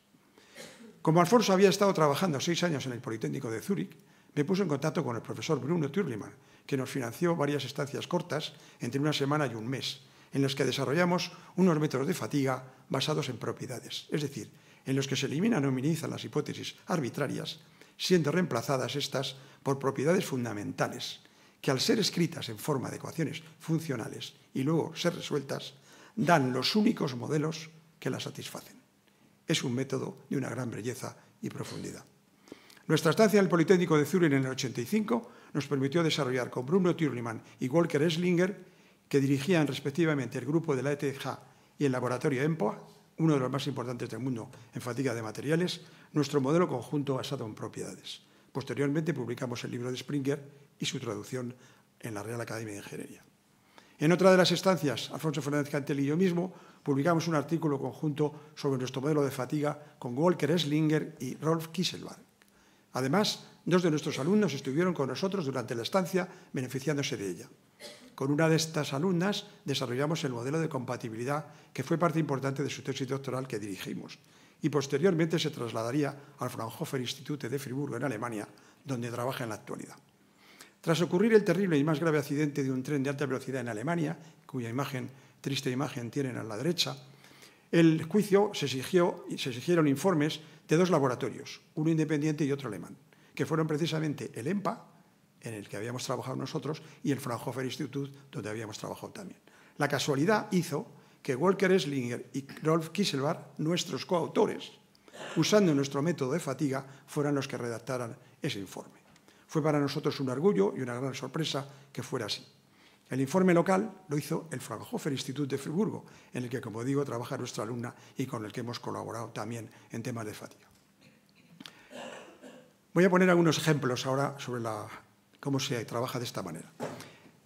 Speaker 4: Como Alfonso había estado trabajando seis años en el Politécnico de Zúrich, me puso en contacto con el profesor Bruno Türliman, que nos financió varias estancias cortas, entre una semana y un mes, en las que desarrollamos unos métodos de fatiga basados en propiedades, es decir, en los que se eliminan o minimizan las hipótesis arbitrarias, siendo reemplazadas estas por propiedades fundamentales, que al ser escritas en forma de ecuaciones funcionales y luego ser resueltas, dan los únicos modelos que la satisfacen. Es un método de una gran belleza y profundidad. Nuestra estancia en el Politécnico de Zurich en el 85 nos permitió desarrollar con Bruno Thürlimann y Walker Eslinger, que dirigían respectivamente el grupo de la ETH y el laboratorio EMPOA, uno de los más importantes del mundo en fatiga de materiales, nuestro modelo conjunto basado en propiedades. Posteriormente publicamos el libro de Springer y su traducción en la Real Academia de Ingeniería. En otra de las estancias, Alfonso Fernández Cantel y yo mismo publicamos un artículo conjunto sobre nuestro modelo de fatiga con Walker Eslinger y Rolf Kieselbach. Además, dos de nuestros alumnos estuvieron con nosotros durante la estancia beneficiándose de ella. Con una de estas alumnas desarrollamos el modelo de compatibilidad que fue parte importante de su tesis doctoral que dirigimos y posteriormente se trasladaría al Fraunhofer Institute de Friburgo en Alemania, donde trabaja en la actualidad. Tras ocurrir el terrible y más grave accidente de un tren de alta velocidad en Alemania, cuya imagen, triste imagen tienen a la derecha, el juicio se, exigió, se exigieron informes de dos laboratorios, uno independiente y otro alemán, que fueron precisamente el EMPA, en el que habíamos trabajado nosotros, y el Fraunhofer Institut, donde habíamos trabajado también. La casualidad hizo que Walker Eslinger y Rolf Kieselbach, nuestros coautores, usando nuestro método de fatiga, fueran los que redactaran ese informe. Fue para nosotros un orgullo y una gran sorpresa que fuera así. El informe local lo hizo el Fraunhofer Institut de Friburgo, en el que, como digo, trabaja nuestra alumna y con el que hemos colaborado también en temas de fatiga. Voy a poner algunos ejemplos ahora sobre cómo se trabaja de esta manera.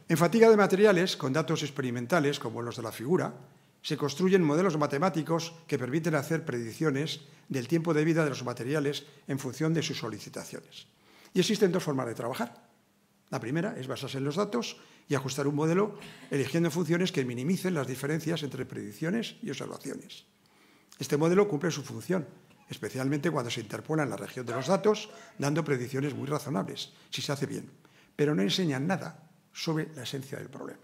Speaker 4: En fatiga de materiales, con datos experimentales como los de la figura, se construyen modelos matemáticos que permiten hacer predicciones del tiempo de vida de los materiales en función de sus solicitaciones. Y existen dos formas de trabajar. La primera es basarse en los datos y ajustar un modelo eligiendo funciones que minimicen las diferencias entre predicciones y observaciones. Este modelo cumple su función, especialmente cuando se interpola en la región de los datos, dando predicciones muy razonables, si se hace bien, pero no enseña nada sobre la esencia del problema.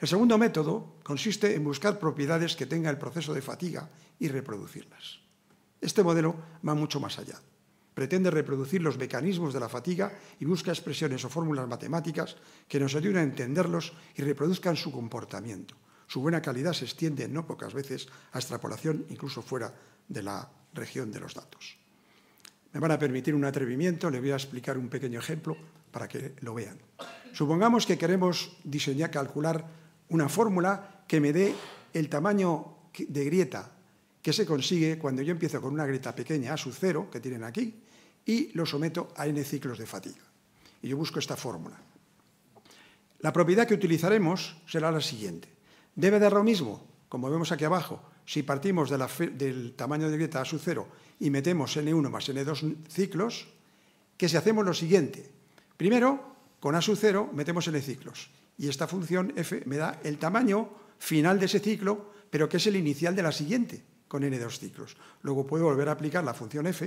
Speaker 4: El segundo método consiste en buscar propiedades que tenga el proceso de fatiga y reproducirlas. Este modelo va mucho más allá pretende reproducir los mecanismos de la fatiga y busca expresiones o fórmulas matemáticas que nos ayuden a entenderlos y reproduzcan su comportamiento. Su buena calidad se extiende no pocas veces a extrapolación incluso fuera de la región de los datos. Me van a permitir un atrevimiento, le voy a explicar un pequeño ejemplo para que lo vean. Supongamos que queremos diseñar, calcular una fórmula que me dé el tamaño de grieta que se consigue cuando yo empiezo con una grieta pequeña, A su 0, que tienen aquí, y lo someto a n ciclos de fatiga. Y yo busco esta fórmula. La propiedad que utilizaremos será la siguiente. Debe dar lo mismo, como vemos aquí abajo, si partimos del tamaño de grieta A su 0 y metemos n1 más n2 ciclos, que si hacemos lo siguiente. Primero, con A su 0 metemos n ciclos y esta función f me da el tamaño final de ese ciclo, pero que es el inicial de la siguiente con n dos ciclos. Luego puedo volver a aplicar la función f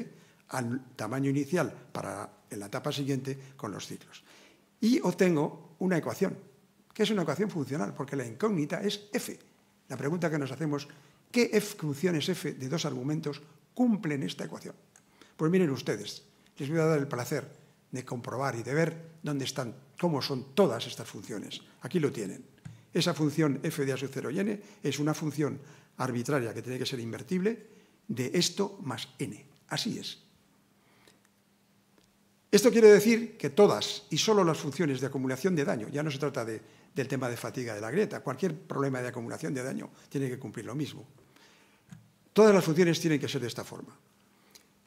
Speaker 4: al tamaño inicial para en la etapa siguiente con los ciclos. Y obtengo una ecuación, que es una ecuación funcional, porque la incógnita es f. La pregunta que nos hacemos, ¿qué funciones f de dos argumentos cumplen esta ecuación? Pues miren ustedes, les voy a dar el placer de comprobar y de ver dónde están, cómo son todas estas funciones. Aquí lo tienen. Esa función f de a sub 0 y n es una función arbitraria, que tiene que ser invertible, de esto más n. Así es. Esto quiere decir que todas y solo las funciones de acumulación de daño, ya no se trata del tema de fatiga de la grieta, cualquier problema de acumulación de daño tiene que cumplir lo mismo. Todas las funciones tienen que ser de esta forma.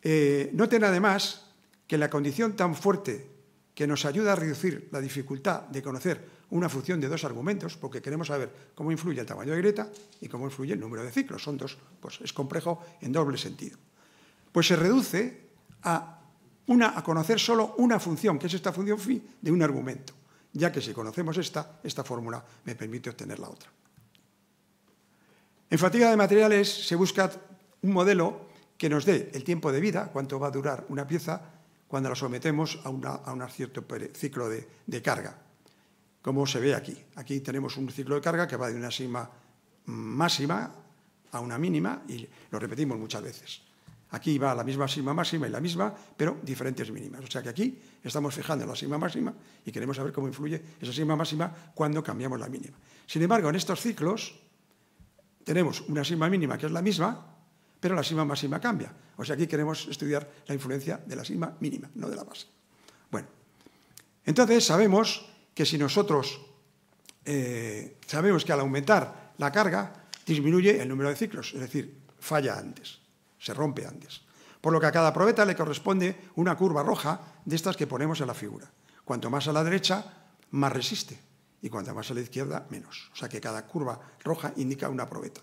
Speaker 4: Eh, noten además que la condición tan fuerte que nos ayuda a reducir la dificultad de conocer una función de dos argumentos, porque queremos saber cómo influye el tamaño de greta y cómo influye el número de ciclos. Son dos, pues es complejo en doble sentido. Pues se reduce a, una, a conocer solo una función, que es esta función phi, de un argumento, ya que si conocemos esta, esta fórmula me permite obtener la otra. En fatiga de materiales se busca un modelo que nos dé el tiempo de vida, cuánto va a durar una pieza, cuando la sometemos a, un cierto ciclo de carga como se ve aquí. Aquí tenemos un ciclo de carga que va de una sigma máxima a una mínima y lo repetimos muchas veces. Aquí va la misma sigma máxima y la misma, pero diferentes mínimas. O sea que aquí estamos fijando la sigma máxima y queremos saber cómo influye esa sigma máxima cuando cambiamos la mínima. Sin embargo, en estos ciclos tenemos una sigma mínima que es la misma, pero la sigma máxima cambia. O sea, aquí queremos estudiar la influencia de la sigma mínima, no de la base. Bueno, entonces sabemos que si nosotros eh, sabemos que al aumentar la carga disminuye el número de ciclos, es decir, falla antes, se rompe antes. Por lo que a cada probeta le corresponde una curva roja de estas que ponemos en la figura. Cuanto más a la derecha, más resiste, y cuanto más a la izquierda, menos. O sea que cada curva roja indica una probeta.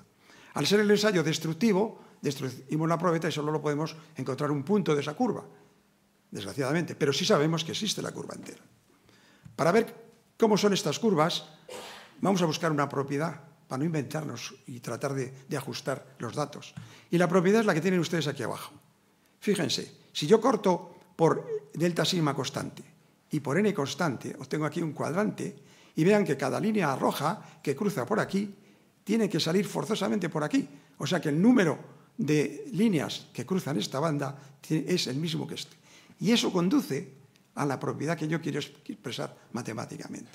Speaker 4: Al ser el ensayo destructivo, destruimos la probeta y solo lo podemos encontrar un punto de esa curva, desgraciadamente, pero sí sabemos que existe la curva entera. Para ver ¿Cómo son estas curvas? Vamos a buscar una propiedad para no inventarnos y tratar de, ajustar los datos. Y la propiedad es la que tienen ustedes aquí abajo. Fíjense, si yo corto por delta sigma constante y por n constante, obtengo aquí un cuadrante, y vean que cada línea roja que cruza por aquí tiene que salir forzosamente por aquí. O sea que el número de líneas que cruzan esta banda es el mismo que este. Y eso conduce a la propiedad que yo quiero expresar matemáticamente.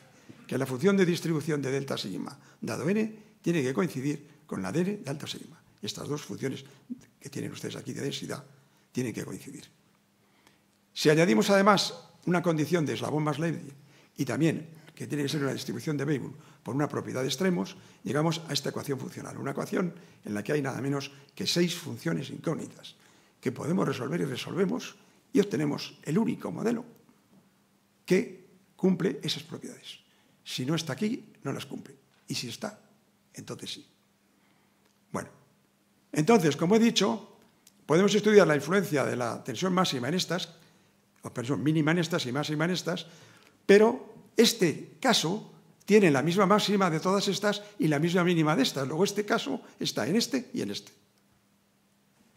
Speaker 4: Que la función de distribución de delta sigma dado n tiene que coincidir con la de n de alta sigma. Estas dos funciones que tienen ustedes aquí de densidad tienen que coincidir. Si añadimos además una condición de eslabón más y también que tiene que ser una distribución de Weibull por una propiedad de extremos, llegamos a esta ecuación funcional, una ecuación en la que hay nada menos que seis funciones incógnitas que podemos resolver y resolvemos y obtenemos el único modelo que cumple esas propiedades. Si no está aquí, no las cumple. Y si está, entonces sí. Bueno, entonces, como he dicho, podemos estudiar la influencia de la tensión máxima en estas, o tensión mínima en estas y máxima en estas, pero este caso tiene la misma máxima de todas estas y la misma mínima de estas. Luego este caso está en este y en este.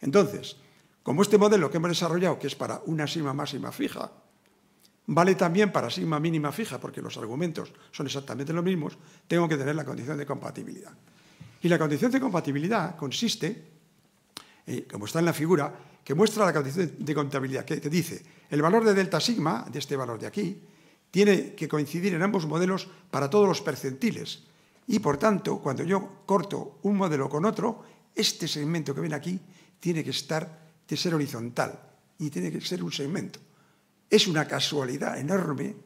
Speaker 4: Entonces, como este modelo que hemos desarrollado, que es para una sima máxima fija, Vale también para sigma mínima fija, porque los argumentos son exactamente los mismos, tengo que tener la condición de compatibilidad. Y la condición de compatibilidad consiste, eh, como está en la figura, que muestra la condición de contabilidad, que te dice el valor de delta sigma, de este valor de aquí, tiene que coincidir en ambos modelos para todos los percentiles. Y por tanto, cuando yo corto un modelo con otro, este segmento que ven aquí tiene que estar, de ser horizontal y tiene que ser un segmento. Es una casualidad enorme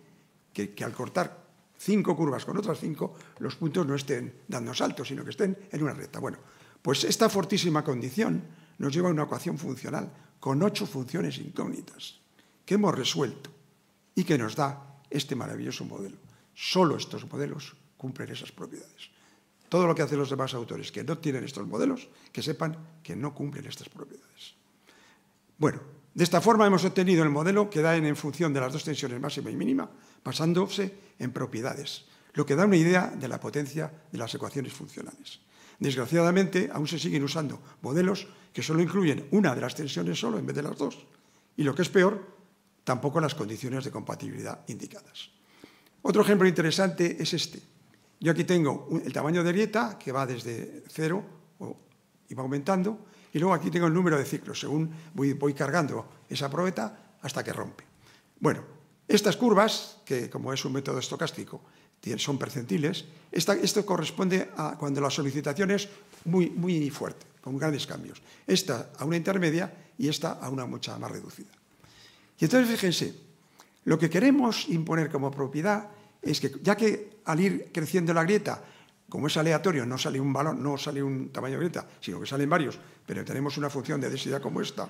Speaker 4: que, al cortar cinco curvas con otras cinco, los puntos no estén dando saltos, sino que estén en una recta. Bueno, pues esta fortísima condición nos lleva a una ecuación funcional con ocho funciones incógnitas que hemos resuelto y que nos da este maravilloso modelo. Solo estos modelos cumplen esas propiedades. Todo lo que hacen los demás autores que no tienen estos modelos, que sepan que no cumplen estas propiedades. Bueno, de esta forma hemos obtenido el modelo que da en función de las dos tensiones máxima y mínima, basándose en propiedades, lo que da una idea de la potencia de las ecuaciones funcionales. Desgraciadamente, aún se siguen usando modelos que solo incluyen una de las tensiones solo en vez de las dos, y lo que es peor, tampoco las condiciones de compatibilidad indicadas. Otro ejemplo interesante es este. Yo aquí tengo el tamaño de grieta, que va desde cero y va aumentando, y luego aquí tengo el número de ciclos, según voy, cargando esa probeta hasta que rompe. Bueno, estas curvas, que como es un método estocástico, son percentiles, esto corresponde a cuando la solicitación es muy, muy fuerte, con grandes cambios. Esta a una intermedia y esta a una mucha más reducida. Y entonces fíjense, lo que queremos imponer como propiedad es que ya que al ir creciendo la grieta como es aleatorio, no sale un balón, no sale un tamaño grieta, sino que salen varios, pero tenemos una función de densidad como esta,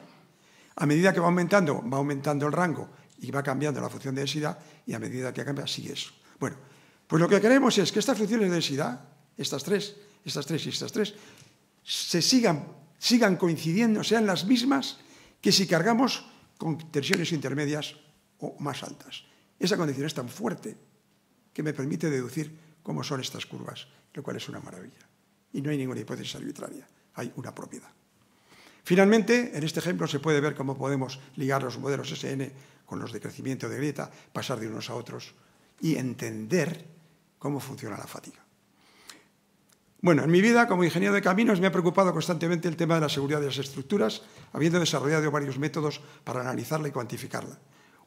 Speaker 4: a medida que va aumentando, va aumentando el rango y va cambiando la función de densidad y a medida que cambia sigue eso. Bueno, pues lo que queremos es que estas funciones de densidad, estas tres, estas tres y estas tres, se sigan, sigan coincidiendo, sean las mismas que si cargamos con tensiones intermedias o más altas. Esa condición es tan fuerte que me permite deducir cómo son estas curvas, lo cual es una maravilla. Y no hay ninguna hipótesis arbitraria, hay una propiedad. Finalmente, en este ejemplo se puede ver cómo podemos ligar los modelos SN con los de crecimiento de grieta, pasar de unos a otros y entender cómo funciona la fatiga. Bueno, en mi vida como ingeniero de caminos me ha preocupado constantemente el tema de la seguridad de las estructuras, habiendo desarrollado varios métodos para analizarla y cuantificarla.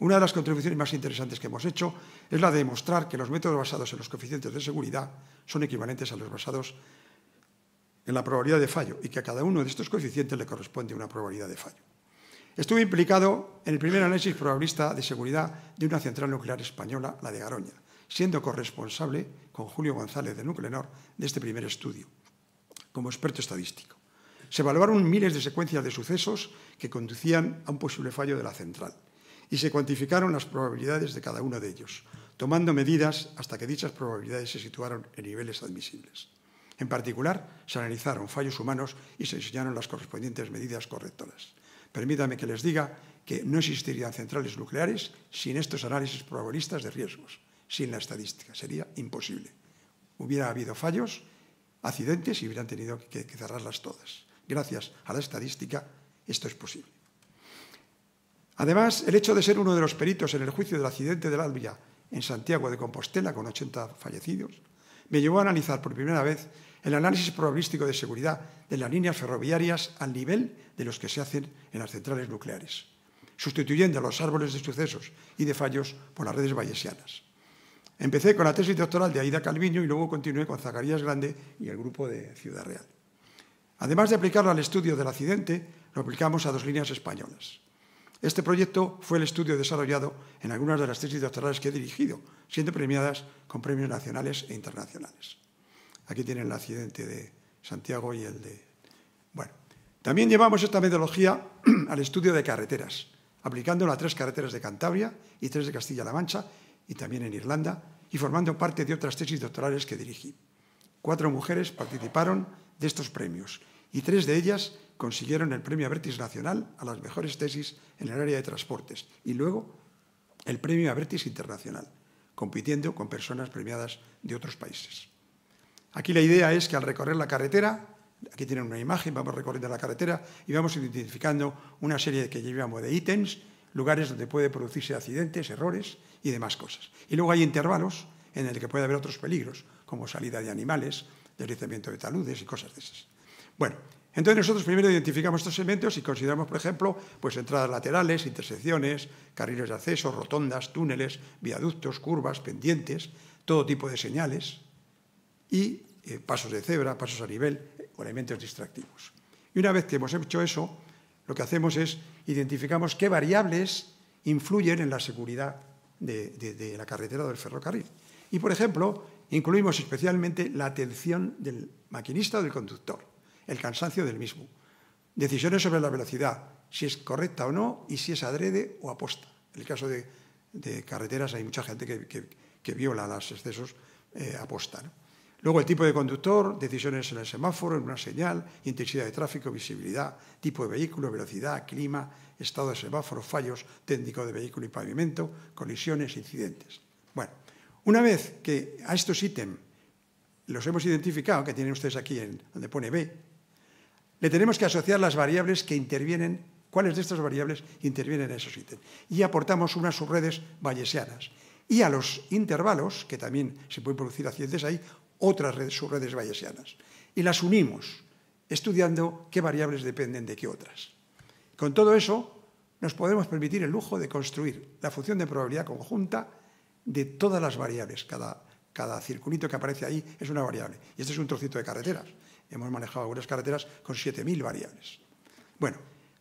Speaker 4: Una de las contribuciones más interesantes que hemos hecho es la de demostrar que los métodos basados en los coeficientes de seguridad son equivalentes a los basados en la probabilidad de fallo y que a cada uno de estos coeficientes le corresponde una probabilidad de fallo. Estuve implicado en el primer análisis probabilista de seguridad de una central nuclear española, la de Garoña, siendo corresponsable con Julio González de Nuclenor de este primer estudio, como experto estadístico. Se evaluaron miles de secuencias de sucesos que conducían a un posible fallo de la central y se cuantificaron las probabilidades de cada uno de ellos, tomando medidas hasta que dichas probabilidades se situaron en niveles admisibles. En particular, se analizaron fallos humanos y se diseñaron las correspondientes medidas correctoras. Permítame que les diga que no existirían centrales nucleares sin estos análisis probabilistas de riesgos, sin la estadística. Sería imposible. Hubiera habido fallos, accidentes y hubieran tenido que cerrarlas todas. Gracias a la estadística, esto es posible. Además, el hecho de ser uno de los peritos en el juicio del accidente del Albia en Santiago de Compostela, con 80 fallecidos, me llevó a analizar por primera vez el análisis probabilístico de seguridad de las líneas ferroviarias al nivel de los que se hacen en las centrales nucleares, sustituyendo los árboles de sucesos y de fallos por las redes bayesianas. Empecé con la tesis doctoral de Aida Calviño y luego continué con Zacarías Grande y el grupo de Ciudad Real. Además de aplicarlo al estudio del accidente, lo aplicamos a dos líneas españolas. Este proyecto fue el estudio desarrollado en algunas de las tesis doctorales que he dirigido, siendo premiadas con premios nacionales e internacionales. Aquí tienen el accidente de Santiago y el de... Bueno, también llevamos esta metodología al estudio de carreteras, aplicándola a tres carreteras de Cantabria y tres de Castilla-La Mancha y también en Irlanda, y formando parte de otras tesis doctorales que dirigí. Cuatro mujeres participaron de estos premios y tres de ellas consiguieron el premio Avertis Nacional a las mejores tesis en el área de transportes y luego el premio Avertis Internacional, compitiendo con personas premiadas de otros países. Aquí la idea es que al recorrer la carretera, aquí tienen una imagen, vamos recorriendo la carretera y vamos identificando una serie que llevamos de ítems, lugares donde puede producirse accidentes, errores y demás cosas. Y luego hay intervalos en el que puede haber otros peligros, como salida de animales, deslizamiento de taludes y cosas de esas. Bueno, entonces nosotros primero identificamos estos elementos y consideramos, por ejemplo, pues entradas laterales, intersecciones, carriles de acceso, rotondas, túneles, viaductos, curvas, pendientes, todo tipo de señales y eh, pasos de cebra, pasos a nivel o elementos distractivos. Y una vez que hemos hecho eso, lo que hacemos es identificamos qué variables influyen en la seguridad de, de la carretera o del ferrocarril. Y, por ejemplo, incluimos especialmente la atención del maquinista o del conductor el cansancio del mismo. Decisiones sobre la velocidad, si es correcta o no y si es adrede o aposta. En el caso de, carreteras hay mucha gente que, viola los excesos eh, aposta. Luego el tipo de conductor, decisiones en el semáforo, en una señal, intensidad de tráfico, visibilidad, tipo de vehículo, velocidad, clima, estado de semáforo, fallos técnico de vehículo y pavimento, colisiones, incidentes. Bueno, una vez que a estos ítems los hemos identificado, que tienen ustedes aquí en donde pone B, le tenemos que asociar las variables que intervienen, cuáles de estas variables intervienen en esos ítems. Y aportamos unas subredes bayesianas. Y a los intervalos, que también se pueden producir accidentes ahí, otras redes, subredes bayesianas. Y las unimos, estudiando qué variables dependen de qué otras. Con todo eso, nos podemos permitir el lujo de construir la función de probabilidad conjunta de todas las variables. Cada, cada circulito que aparece ahí es una variable. Y este es un trocito de carreteras hemos manejado algunas carreteras con 7.000 variables. Bueno,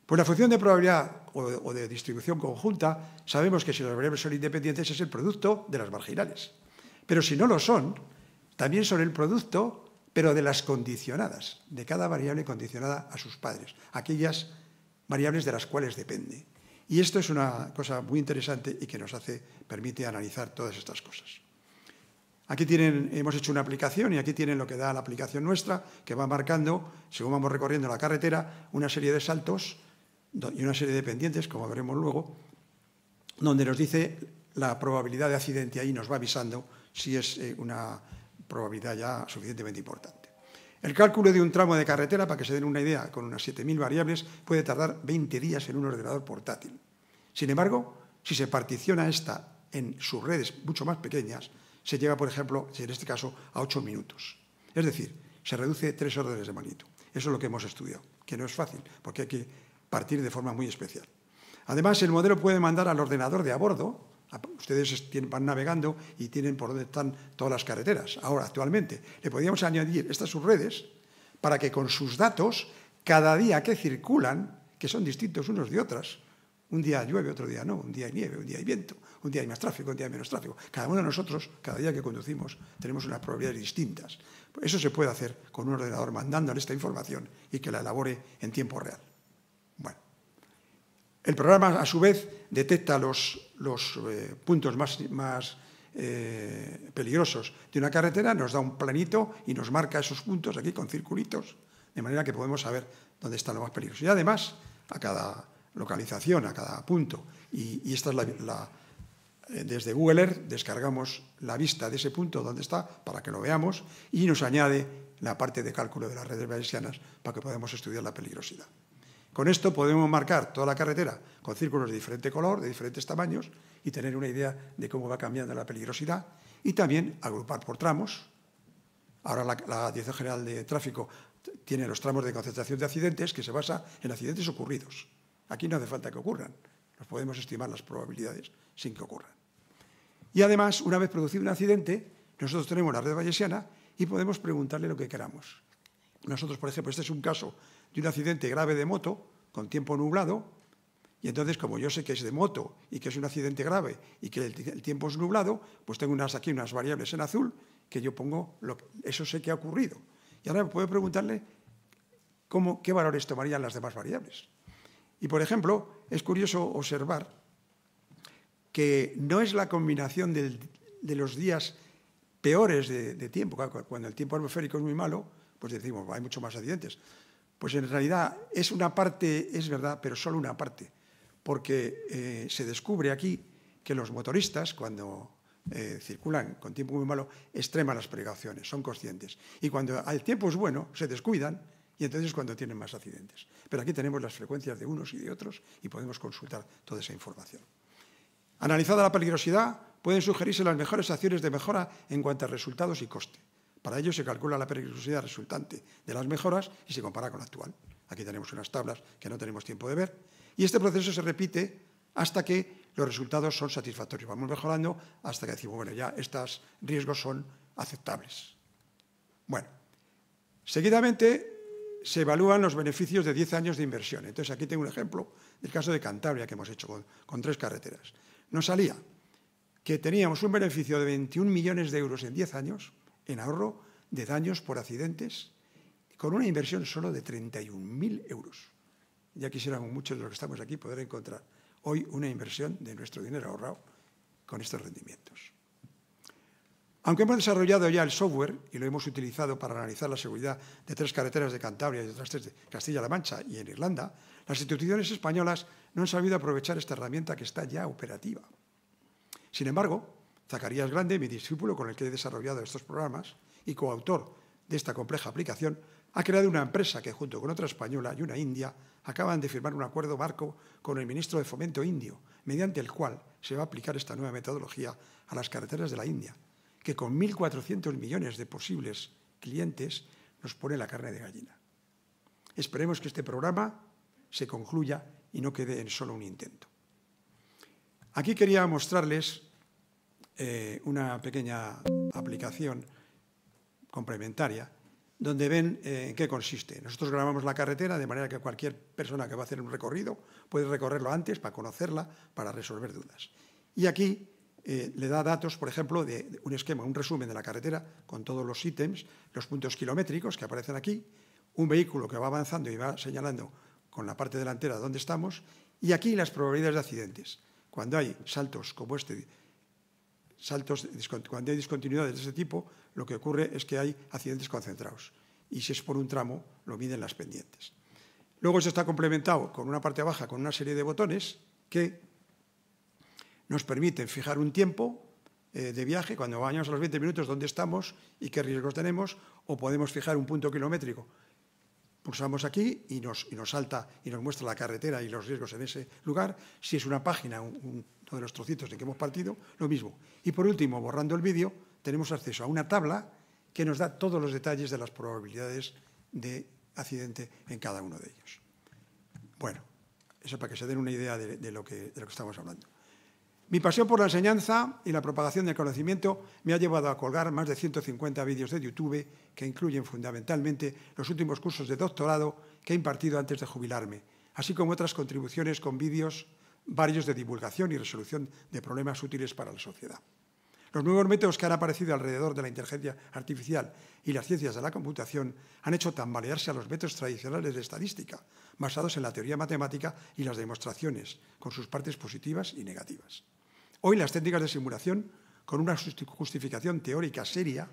Speaker 4: pues la función de probabilidad o de, distribución conjunta, sabemos que si las variables son independientes es el producto de las marginales. Pero si no lo son, también son el producto, pero de las condicionadas, de cada variable condicionada a sus padres, aquellas variables de las cuales depende. Y esto es una cosa muy interesante y que nos hace, permite analizar todas estas cosas. Aquí tienen, hemos hecho una aplicación y aquí tienen lo que da la aplicación nuestra, que va marcando, según vamos recorriendo la carretera, una serie de saltos y una serie de pendientes, como veremos luego, donde nos dice la probabilidad de accidente ahí nos va avisando si es eh, una probabilidad ya suficientemente importante. El cálculo de un tramo de carretera, para que se den una idea, con unas 7.000 variables, puede tardar 20 días en un ordenador portátil. Sin embargo, si se particiona esta en sus redes mucho más pequeñas, se llega, por ejemplo, en este caso, a ocho minutos. Es decir, se reduce tres órdenes de magnitud. Eso es lo que hemos estudiado, que no es fácil, porque hay que partir de forma muy especial. Además, el modelo puede mandar al ordenador de a bordo. Ustedes van navegando y tienen por dónde están todas las carreteras. Ahora, actualmente, le podríamos añadir estas subredes para que con sus datos, cada día que circulan, que son distintos unos de otras, un día llueve, otro día no, un día hay nieve, un día hay viento, un día hay más tráfico, un día hay menos tráfico. Cada uno de nosotros, cada día que conducimos, tenemos unas probabilidades distintas. Eso se puede hacer con un ordenador mandándole esta información y que la elabore en tiempo real. Bueno, el programa a su vez detecta los, eh, puntos más, eh, peligrosos de una carretera, nos da un planito y nos marca esos puntos aquí con circulitos, de manera que podemos saber dónde está lo más peligroso. Y además, a cada localización a cada punto. Y, esta es la, eh, desde Google Earth descargamos la vista de ese punto donde está para que lo veamos y nos añade la parte de cálculo de las redes bayesianas para que podamos estudiar la peligrosidad. Con esto podemos marcar toda la carretera con círculos de diferente color, de diferentes tamaños y tener una idea de cómo va cambiando la peligrosidad y también agrupar por tramos. Ahora la, la Dirección General de Tráfico tiene los tramos de concentración de accidentes que se basa en accidentes ocurridos. Aquí no hace falta que ocurran. Nos podemos estimar las probabilidades sin que ocurran. Y además, una vez producido un accidente, nosotros tenemos la red bayesiana y podemos preguntarle lo que queramos. Nosotros, por ejemplo, este es un caso de un accidente grave de moto con tiempo nublado, y entonces, como yo sé que es de moto y que es un accidente grave y que el, tiempo es nublado, pues tengo aquí unas variables en azul que yo pongo, eso sé que ha ocurrido. Y ahora puedo preguntarle cómo, qué valores tomarían las demás variables. Y, por ejemplo, es curioso observar que no es la combinación de los días peores de, tiempo. Cuando el tiempo atmosférico es muy malo, pues decimos, hay mucho más accidentes. Pues en realidad es una parte, es verdad, pero solo una parte, porque eh, se descubre aquí que los motoristas, cuando eh, circulan con tiempo muy malo, extreman las precauciones, son conscientes. Y cuando el tiempo es bueno, se descuidan y entonces cuando tienen más accidentes. Pero aquí tenemos las frecuencias de unos y de otros y podemos consultar toda esa información. Analizada la peligrosidad, pueden sugerirse las mejores acciones de mejora en cuanto a resultados y coste. Para ello se calcula la peligrosidad resultante de las mejoras y se compara con la actual. Aquí tenemos unas tablas que no tenemos tiempo de ver. Y este proceso se repite hasta que los resultados son satisfactorios. Vamos mejorando hasta que decimos, bueno, ya estos riesgos son aceptables. Bueno, seguidamente se evalúan los beneficios de 10 años de inversión. Entonces, aquí tengo un ejemplo del caso de Cantabria que hemos hecho con, tres carreteras. Nos salía que teníamos un beneficio de 21 millones de euros en 10 años en ahorro de daños por accidentes con una inversión solo de 31.000 euros. Ya quisiéramos muchos de los que estamos aquí poder encontrar hoy una inversión de nuestro dinero ahorrado con estos rendimientos. Aunque hemos desarrollado ya el software y lo hemos utilizado para analizar la seguridad de tres carreteras de Cantabria y otras tres de Castilla-La Mancha y en Irlanda, las instituciones españolas no han sabido aprovechar esta herramienta que está ya operativa. Sin embargo, Zacarías Grande, mi discípulo con el que he desarrollado estos programas y coautor de esta compleja aplicación, ha creado una empresa que, junto con otra española y una india, acaban de firmar un acuerdo marco con el ministro de Fomento indio, mediante el cual se va a aplicar esta nueva metodología a las carreteras de la India, que con 1.400 millones de posibles clientes nos pone la carne de gallina. Esperemos que este programa se concluya y no quede en solo un intento. Aquí quería mostrarles eh, una pequeña aplicación complementaria donde ven eh, en qué consiste. Nosotros grabamos la carretera de manera que cualquier persona que va a hacer un recorrido puede recorrerlo antes para conocerla, para resolver dudas. Y aquí eh, le da datos, por ejemplo, de, un esquema, un resumen de la carretera con todos los ítems, los puntos kilométricos que aparecen aquí, un vehículo que va avanzando y va señalando con la parte delantera dónde estamos, y aquí las probabilidades de accidentes. Cuando hay saltos como este, saltos, cuando hay discontinuidades de este tipo, lo que ocurre es que hay accidentes concentrados. Y si es por un tramo, lo miden las pendientes. Luego eso está complementado con una parte baja, con una serie de botones que nos permiten fijar un tiempo eh, de viaje, cuando vayamos a los 20 minutos, dónde estamos y qué riesgos tenemos, o podemos fijar un punto kilométrico. Pulsamos aquí y nos, nos salta y nos muestra la carretera y los riesgos en ese lugar. Si es una página, uno de los trocitos de que hemos partido, lo mismo. Y por último, borrando el vídeo, tenemos acceso a una tabla que nos da todos los detalles de las probabilidades de accidente en cada uno de ellos. Bueno, eso para que se den una idea lo, de lo que estamos hablando. Mi pasión por la enseñanza y la propagación del conocimiento me ha llevado a colgar más de 150 vídeos de YouTube que incluyen fundamentalmente los últimos cursos de doctorado que he impartido antes de jubilarme, así como otras contribuciones con vídeos varios de divulgación y resolución de problemas útiles para la sociedad. Los nuevos métodos que han aparecido alrededor de la inteligencia artificial y las ciencias de la computación han hecho tambalearse a los métodos tradicionales de estadística, basados en la teoría matemática y las demostraciones, con sus partes positivas y negativas. Hoy las técnicas de simulación, con una justificación teórica seria,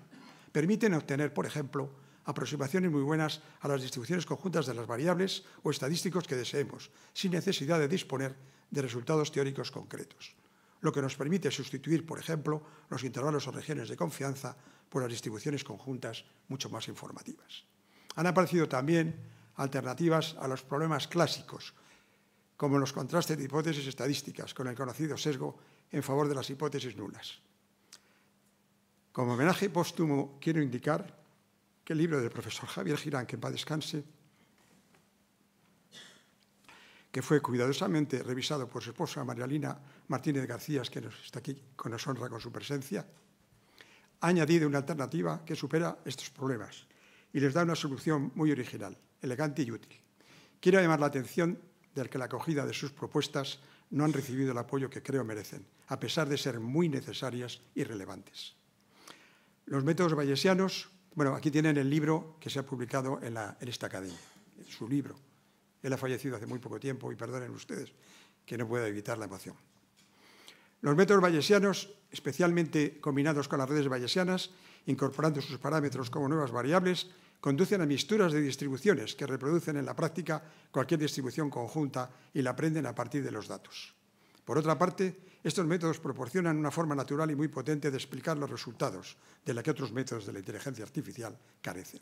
Speaker 4: permiten obtener, por ejemplo, aproximaciones muy buenas a las distribuciones conjuntas de las variables o estadísticos que deseemos, sin necesidad de disponer de resultados teóricos concretos, lo que nos permite sustituir, por ejemplo, los intervalos o regiones de confianza por las distribuciones conjuntas mucho más informativas. Han aparecido también alternativas a los problemas clásicos, como los contrastes de hipótesis estadísticas, con el conocido sesgo en favor de las hipótesis nulas. Como homenaje póstumo, quiero indicar que el libro del profesor Javier Girán, que en paz descanse, que fue cuidadosamente revisado por su esposa ...María Lina Martínez García, que está aquí, con nos honra con su presencia, ha añadido una alternativa que supera estos problemas y les da una solución muy original, elegante y útil. Quiero llamar la atención del que la acogida de sus propuestas no han recibido el apoyo que creo merecen, a pesar de ser muy necesarias y relevantes. Los métodos bayesianos, bueno, aquí tienen el libro que se ha publicado en, esta academia, su libro. Él ha fallecido hace muy poco tiempo y perdonen ustedes que no pueda evitar la emoción. Los métodos bayesianos, especialmente combinados con las redes bayesianas, incorporando sus parámetros como nuevas variables, conducen a misturas de distribuciones que reproducen en la práctica cualquier distribución conjunta y la aprenden a partir de los datos. Por otra parte, estos métodos proporcionan una forma natural y muy potente de explicar los resultados, de la que otros métodos de la inteligencia artificial carecen.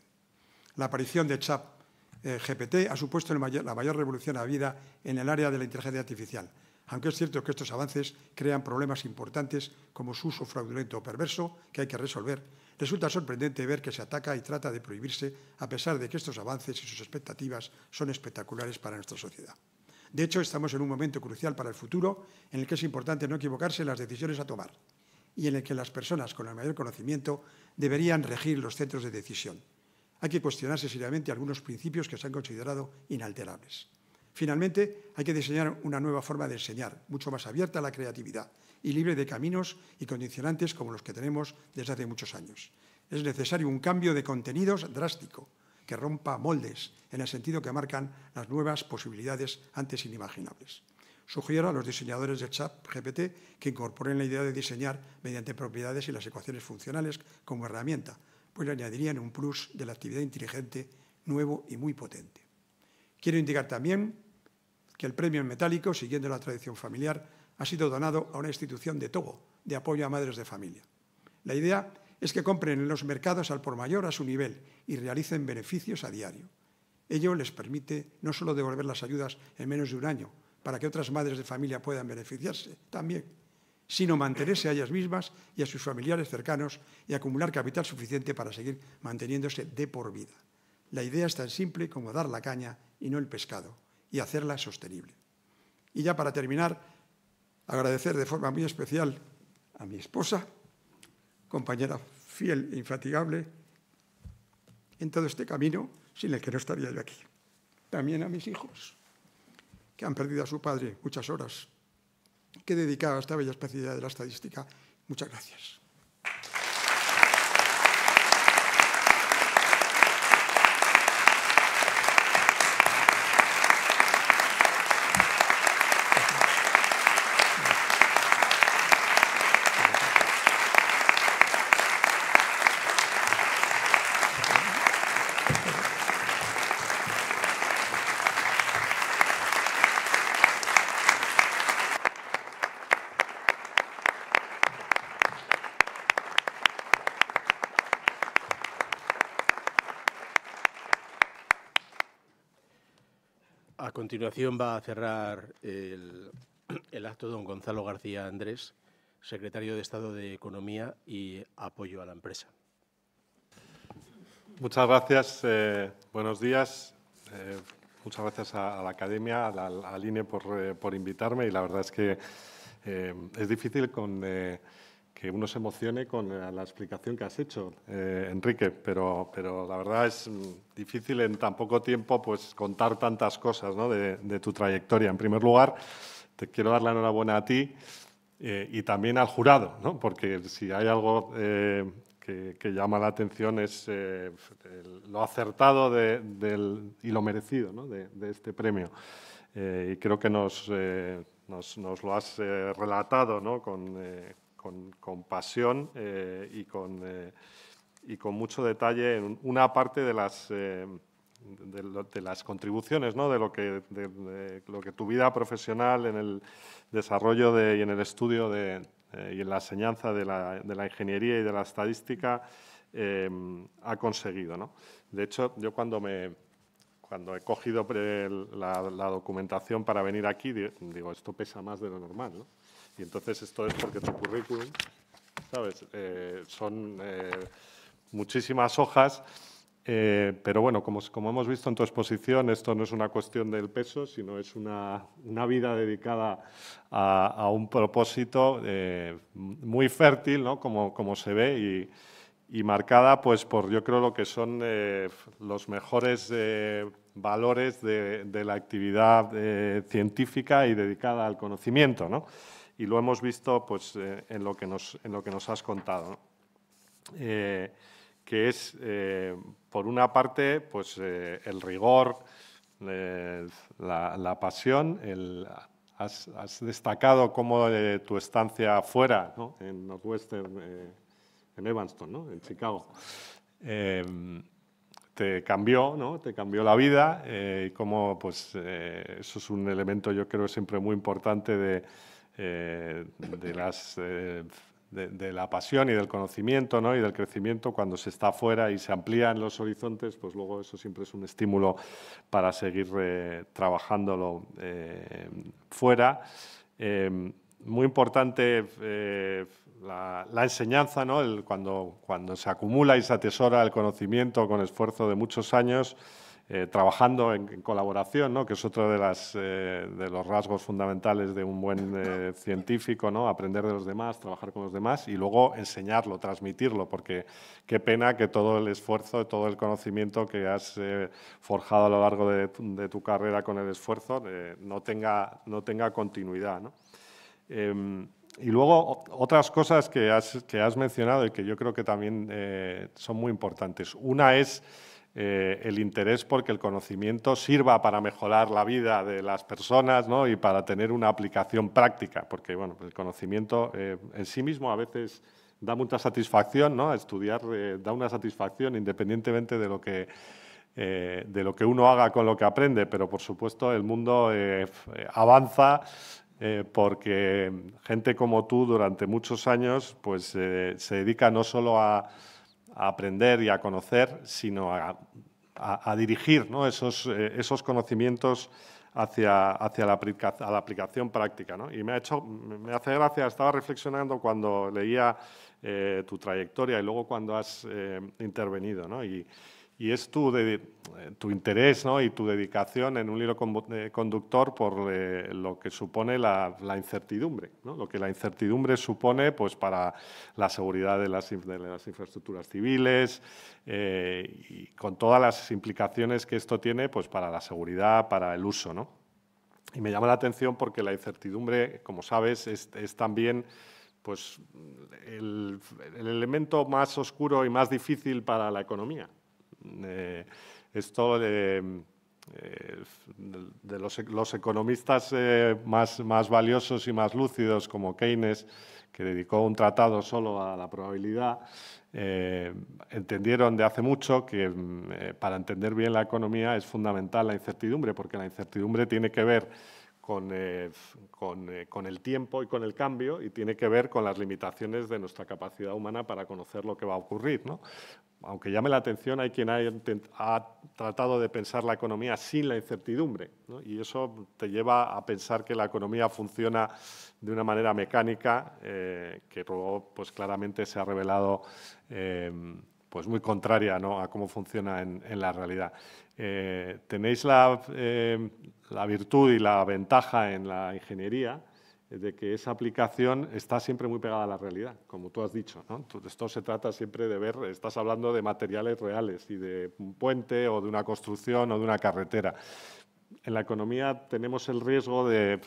Speaker 4: La aparición de CHAP GPT ha supuesto la mayor revolución a vida en el área de la inteligencia artificial, aunque es cierto que estos avances crean problemas importantes como su uso fraudulento o perverso, que hay que resolver, Resulta sorprendente ver que se ataca y trata de prohibirse, a pesar de que estos avances y sus expectativas son espectaculares para nuestra sociedad. De hecho, estamos en un momento crucial para el futuro en el que es importante no equivocarse en las decisiones a tomar y en el que las personas con el mayor conocimiento deberían regir los centros de decisión. Hay que cuestionarse seriamente algunos principios que se han considerado inalterables. Finalmente, hay que diseñar una nueva forma de enseñar, mucho más abierta a la creatividad, y libre de caminos y condicionantes como los que tenemos desde hace muchos años. Es necesario un cambio de contenidos drástico que rompa moldes en el sentido que marcan las nuevas posibilidades antes inimaginables. Sugiero a los diseñadores de chat GPT que incorporen la idea de diseñar mediante propiedades y las ecuaciones funcionales como herramienta, pues le añadirían un plus de la actividad inteligente nuevo y muy potente. Quiero indicar también que el premio en metálico, siguiendo la tradición familiar, ha sido donado a una institución de Togo de apoyo a madres de familia. La idea es que compren en los mercados al por mayor a su nivel y realicen beneficios a diario. Ello les permite no solo devolver las ayudas en menos de un año para que otras madres de familia puedan beneficiarse también, sino mantenerse a ellas mismas y a sus familiares cercanos y acumular capital suficiente para seguir manteniéndose de por vida. La idea es tan simple como dar la caña y no el pescado y hacerla sostenible. Y ya para terminar, agradecer de forma muy especial a mi esposa, compañera fiel e infatigable en todo este camino sin el que no estaría yo aquí. También a mis hijos, que han perdido a su padre muchas horas que dedicaba a esta bella especialidad de la estadística. Muchas gracias.
Speaker 1: continuación va a cerrar el, acto don Gonzalo García Andrés, secretario de Estado de Economía y Apoyo a la Empresa.
Speaker 5: Muchas gracias. Eh, buenos días. Eh, muchas gracias a, la Academia, a la, línea INE por, eh, por, invitarme y la verdad es que es difícil con que uno se emocione con eh, la explicación que has hecho, eh, Enrique, pero, pero la verdad es mm, difícil en tan poco tiempo pues, contar tantas cosas ¿no? de, tu trayectoria. En primer lugar, te quiero dar la enhorabuena a ti eh, y también al jurado, ¿no? porque si hay algo que, llama la atención es lo acertado del, y lo merecido ¿no? de, este premio. y creo que nos, nos, nos lo has relatado ¿no? con con, pasión eh, y, con, eh, y, con, mucho detalle en una parte de las, eh, de, las contribuciones, ¿no? de, lo que, de, lo que tu vida profesional en el desarrollo y en el estudio y en la enseñanza de la, la ingeniería y de la estadística ha conseguido. ¿no? De hecho, yo cuando me cuando he cogido la, la, documentación para venir aquí, digo, esto pesa más de lo normal, ¿no? Y entonces esto es porque tu currículum, ¿sabes? Eh, son eh, muchísimas hojas, eh, pero bueno, como, hemos visto en tu exposición, esto no es una cuestión del peso, sino es una, vida dedicada a, un propósito muy fértil, ¿no? Como, se ve, y, marcada pues por yo creo lo que son los mejores valores de, la actividad científica y dedicada al conocimiento, ¿no? y lo hemos visto pues, eh, en, lo que nos, en lo que nos has contado. Eh, que es, eh, por una parte, pues, el rigor, la, pasión. has, destacado cómo tu estancia afuera, en Northwestern, en Evanston, ¿no? en Chicago, te cambió, ¿no? Te cambió la vida y cómo, pues, eso es un elemento, yo creo, siempre muy importante de, eh, eh, de, la pasión y del conocimiento ¿no? y del crecimiento cuando se está fuera y se amplían los horizontes, pues luego eso siempre es un estímulo para seguir eh, trabajándolo fuera. muy importante la, enseñanza, ¿no? cuando se acumula y se atesora el conocimiento con esfuerzo de muchos años, eh, trabajando en, colaboración, ¿no? que es otro de, las, eh, de los rasgos fundamentales de un buen eh, científico, ¿no? aprender de los demás, trabajar con los demás y luego enseñarlo, transmitirlo, porque qué pena que todo el esfuerzo, todo el conocimiento que has forjado a lo largo de, de, tu carrera con el esfuerzo no, tenga, no tenga continuidad. ¿no? Em, y luego otras cosas que has, que has mencionado y que yo creo que también son muy importantes. Una es eh, el interés porque el conocimiento sirva para mejorar la vida de las personas ¿no? y para tener una aplicación práctica, porque bueno, el conocimiento eh, en sí mismo a veces da mucha satisfacción, ¿no? estudiar eh, da una satisfacción independientemente de lo que... de lo que uno haga con lo que aprende, pero por supuesto el mundo avanza porque gente como tú durante muchos años pues, se dedica no solo a a aprender y a conocer, sino a, dirigir esos, eh, esos conocimientos hacia, hacia la, aplicación práctica. Y me, ha hecho, me hace gracia, estaba reflexionando cuando leía eh, tu trayectoria y luego cuando has eh, intervenido. Y, y es tu, de, eh, tu interés y tu dedicación en un hilo eh, conductor por eh, lo que supone la, incertidumbre, lo que la incertidumbre supone pues, para la seguridad de las, infraestructuras civiles y con todas las implicaciones que esto tiene pues, para la seguridad, para el uso. Y me llama la atención porque la incertidumbre, como sabes, es, también pues el, elemento más oscuro y más difícil para la economía. Eh, esto de, eh, los, economistas eh, más, valiosos y más lúcidos, como Keynes, que dedicó un tratado solo a la probabilidad, entendieron de hace mucho que mm, para entender bien la economía es fundamental la incertidumbre, porque la incertidumbre tiene que ver con, con, el tiempo y con el cambio y tiene que ver con las limitaciones de nuestra capacidad humana para conocer lo que va a ocurrir. ¿no? aunque llame la atención, hay quien ha, tratado de pensar la economía sin la incertidumbre. Y eso te lleva a pensar que la economía funciona de una manera mecánica, eh, que pues, claramente se ha revelado em, pues, muy contraria a cómo funciona en, la realidad. Eh, tenéis em, la virtud y la ventaja en la ingeniería de que esa aplicación está siempre muy pegada a la realidad, como tú has dicho. ¿no? Esto se trata siempre de ver, estás hablando de materiales reales y de un puente o de una construcción o de una carretera. En la economía tenemos el riesgo de,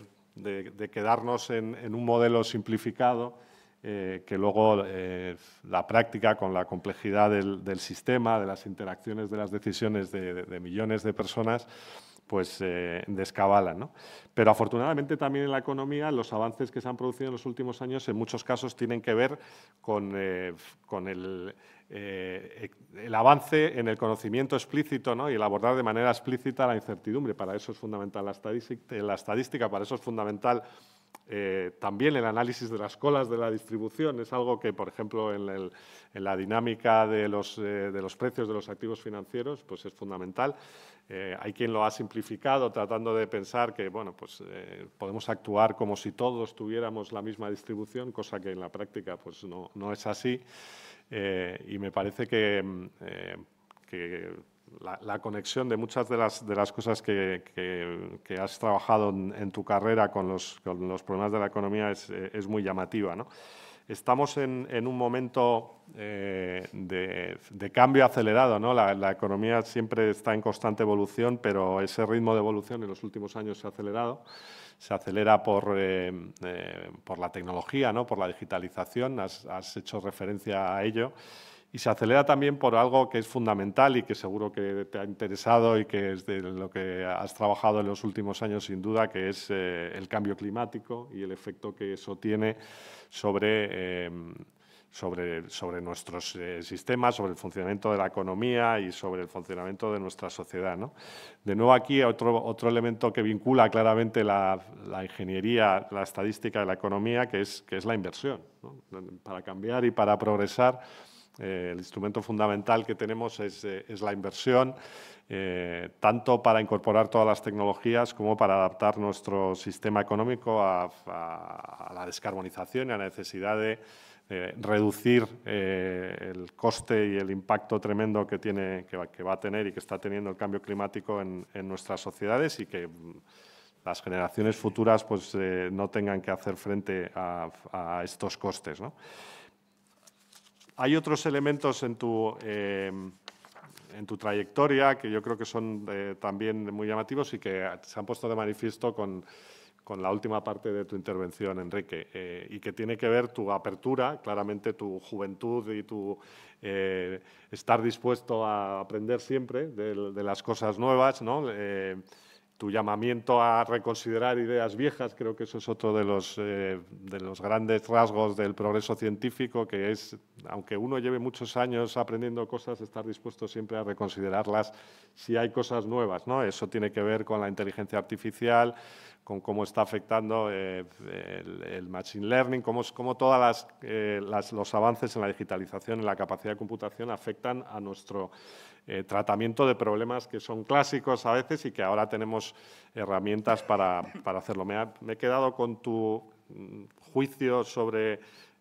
Speaker 5: quedarnos en, un modelo simplificado eh, que luego eh, la práctica con la complejidad del, sistema, de las interacciones de las decisiones de millones de personas, pues eh, descabalan. ¿no? Pero afortunadamente también en la economía los avances que se han producido en los últimos años en muchos casos tienen que ver con, eh, el, eh, e, el, avance en el conocimiento explícito ¿no? y el abordar de manera explícita la incertidumbre. Para eso es fundamental la eh, estadística, para eso es fundamental también el análisis de las colas de la distribución es algo que, por ejemplo, en, la dinámica de los, de los, precios de los activos financieros pues es fundamental. Eh, hay quien lo ha simplificado tratando de pensar que bueno, pues, eh, podemos actuar como si todos tuviéramos la misma distribución, cosa que en la práctica pues, no, es así. Eh, y me parece que, mm, la, conexión de muchas de las, de las cosas que, que, has trabajado en, en, tu carrera con los, con los problemas de la economía es, es muy llamativa. ¿no? estamos en, un momento eh, de, cambio acelerado. ¿no? La, economía siempre está en constante evolución, pero ese ritmo de evolución en los últimos años se ha acelerado. Se acelera por, eh, eh, la tecnología, ¿no? por la digitalización, has hecho referencia a ello y se acelera también por algo que es fundamental y que seguro que te ha interesado y que es de lo que has trabajado en los últimos años sin duda, que es eh, el cambio climático y el efecto que eso tiene sobre... Em, sobre, nuestros eh, sistemas, sobre el funcionamiento de la economía y sobre el funcionamiento de nuestra sociedad. De nuevo aquí otro, otro elemento que vincula claramente la, ingeniería, la estadística de la economía, que es, que es la inversión. Para cambiar y para progresar eh, el instrumento fundamental que tenemos es, eh, la inversión, eh, tanto para incorporar todas las tecnologías como para adaptar nuestro sistema económico a, la descarbonización y a la necesidad de reducir el coste y el impacto tremendo que, va, a tener y que está teniendo el cambio climático en, nuestras sociedades y que mm, las generaciones futuras pues, no tengan que hacer frente a, estos costes. Hay otros elementos en tu, eh, en tu trayectoria que yo creo que son eh, también muy llamativos y que se han puesto de manifiesto con, con la última parte de tu intervención, Enrique, eh, y que tiene que ver tu apertura, claramente tu juventud y tu estar dispuesto a aprender siempre de, de las cosas nuevas, ¿no? tu llamamiento a reconsiderar ideas viejas, creo que eso es otro de los, eh, de los grandes rasgos del progreso científico, que es, aunque uno lleve muchos años aprendiendo cosas, estar dispuesto siempre a reconsiderarlas si hay cosas nuevas. ¿no? Eso tiene que ver con la inteligencia artificial, con cómo está afectando eh, el, machine learning, cómo, cómo todos eh, las los avances en la digitalización, en la capacidad de computación afectan a nuestro eh, tratamiento de problemas que son clásicos a veces y que ahora tenemos herramientas para, hacerlo. Me, he quedado con tu mm, juicio sobre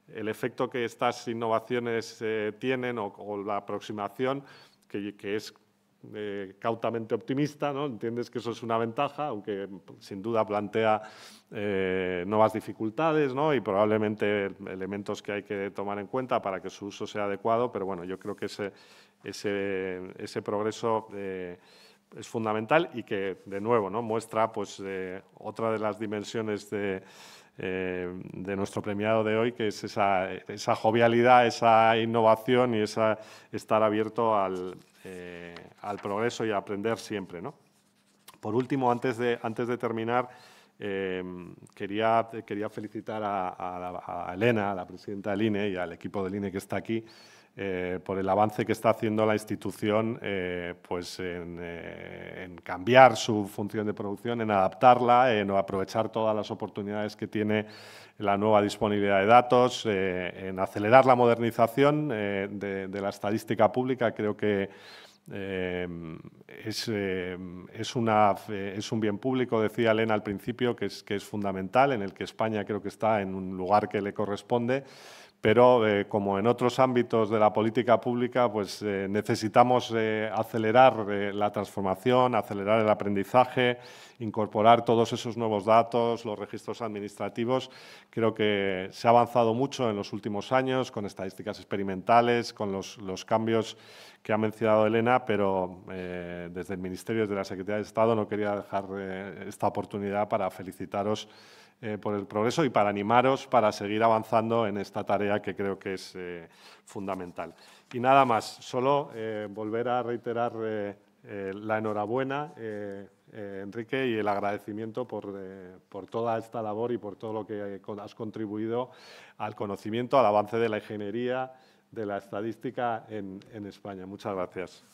Speaker 5: el efecto que estas innovaciones eh, tienen o, la aproximación, que, es eh, cautamente optimista, ¿no? entiendes que eso es una ventaja, aunque pues, sin duda plantea nuevas dificultades y probablemente elementos que hay que tomar en cuenta para que su uso sea adecuado, pero bueno, yo creo que ese, ese, progreso eh, es fundamental y que, de nuevo, muestra pues, eh, otra de las dimensiones eh, de, nuestro premiado de hoy, que es esa, jovialidad, esa innovación y esa estar abierto al, progreso y a aprender siempre. Por último, antes de, antes de terminar, quería, felicitar a, Elena, a la presidenta del INE y al equipo del INE que está aquí, eh, por el avance que está haciendo la institución eh, pues eh, en, cambiar su función de producción, en adaptarla, en aprovechar todas las oportunidades que tiene la nueva disponibilidad de datos, en acelerar la modernización de, la estadística pública. Creo que es, un bien público, decía Elena al principio, que es fundamental, en el que España creo que está en un lugar que le corresponde pero eh, como en otros ámbitos de la política pública, pues eh, necesitamos eh, acelerar la transformación, acelerar el aprendizaje, incorporar todos esos nuevos datos, los registros administrativos. Creo que se ha avanzado mucho en los últimos años con estadísticas experimentales, con los, cambios que ha mencionado Elena, pero desde el Ministerio, de la Secretaría de Estado, no quería dejar esta oportunidad para felicitaros eh, por el progreso y para animaros para seguir avanzando en esta tarea que creo que es eh, fundamental. Y nada más, solo eh, volver a reiterar la enhorabuena, Enrique, y el agradecimiento por, toda esta labor y por todo lo que has contribuido al conocimiento, al avance de la ingeniería, de la estadística en España. Muchas gracias.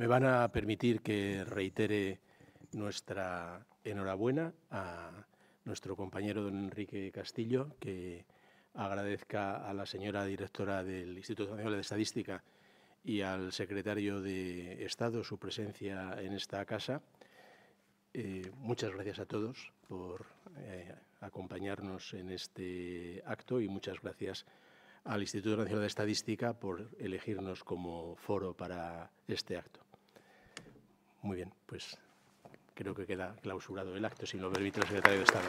Speaker 1: Me van a permitir que reitere nuestra enhorabuena a nuestro compañero don Enrique Castillo, que agradezca a la señora directora del Instituto Nacional de Estadística y al secretario de Estado su presencia en esta casa. Eh, muchas gracias a todos por eh, acompañarnos en este acto y muchas gracias al Instituto Nacional de Estadística por elegirnos como foro para este acto. Muy bien, pues creo que queda clausurado el acto, si no lo permite el secretario de Estado.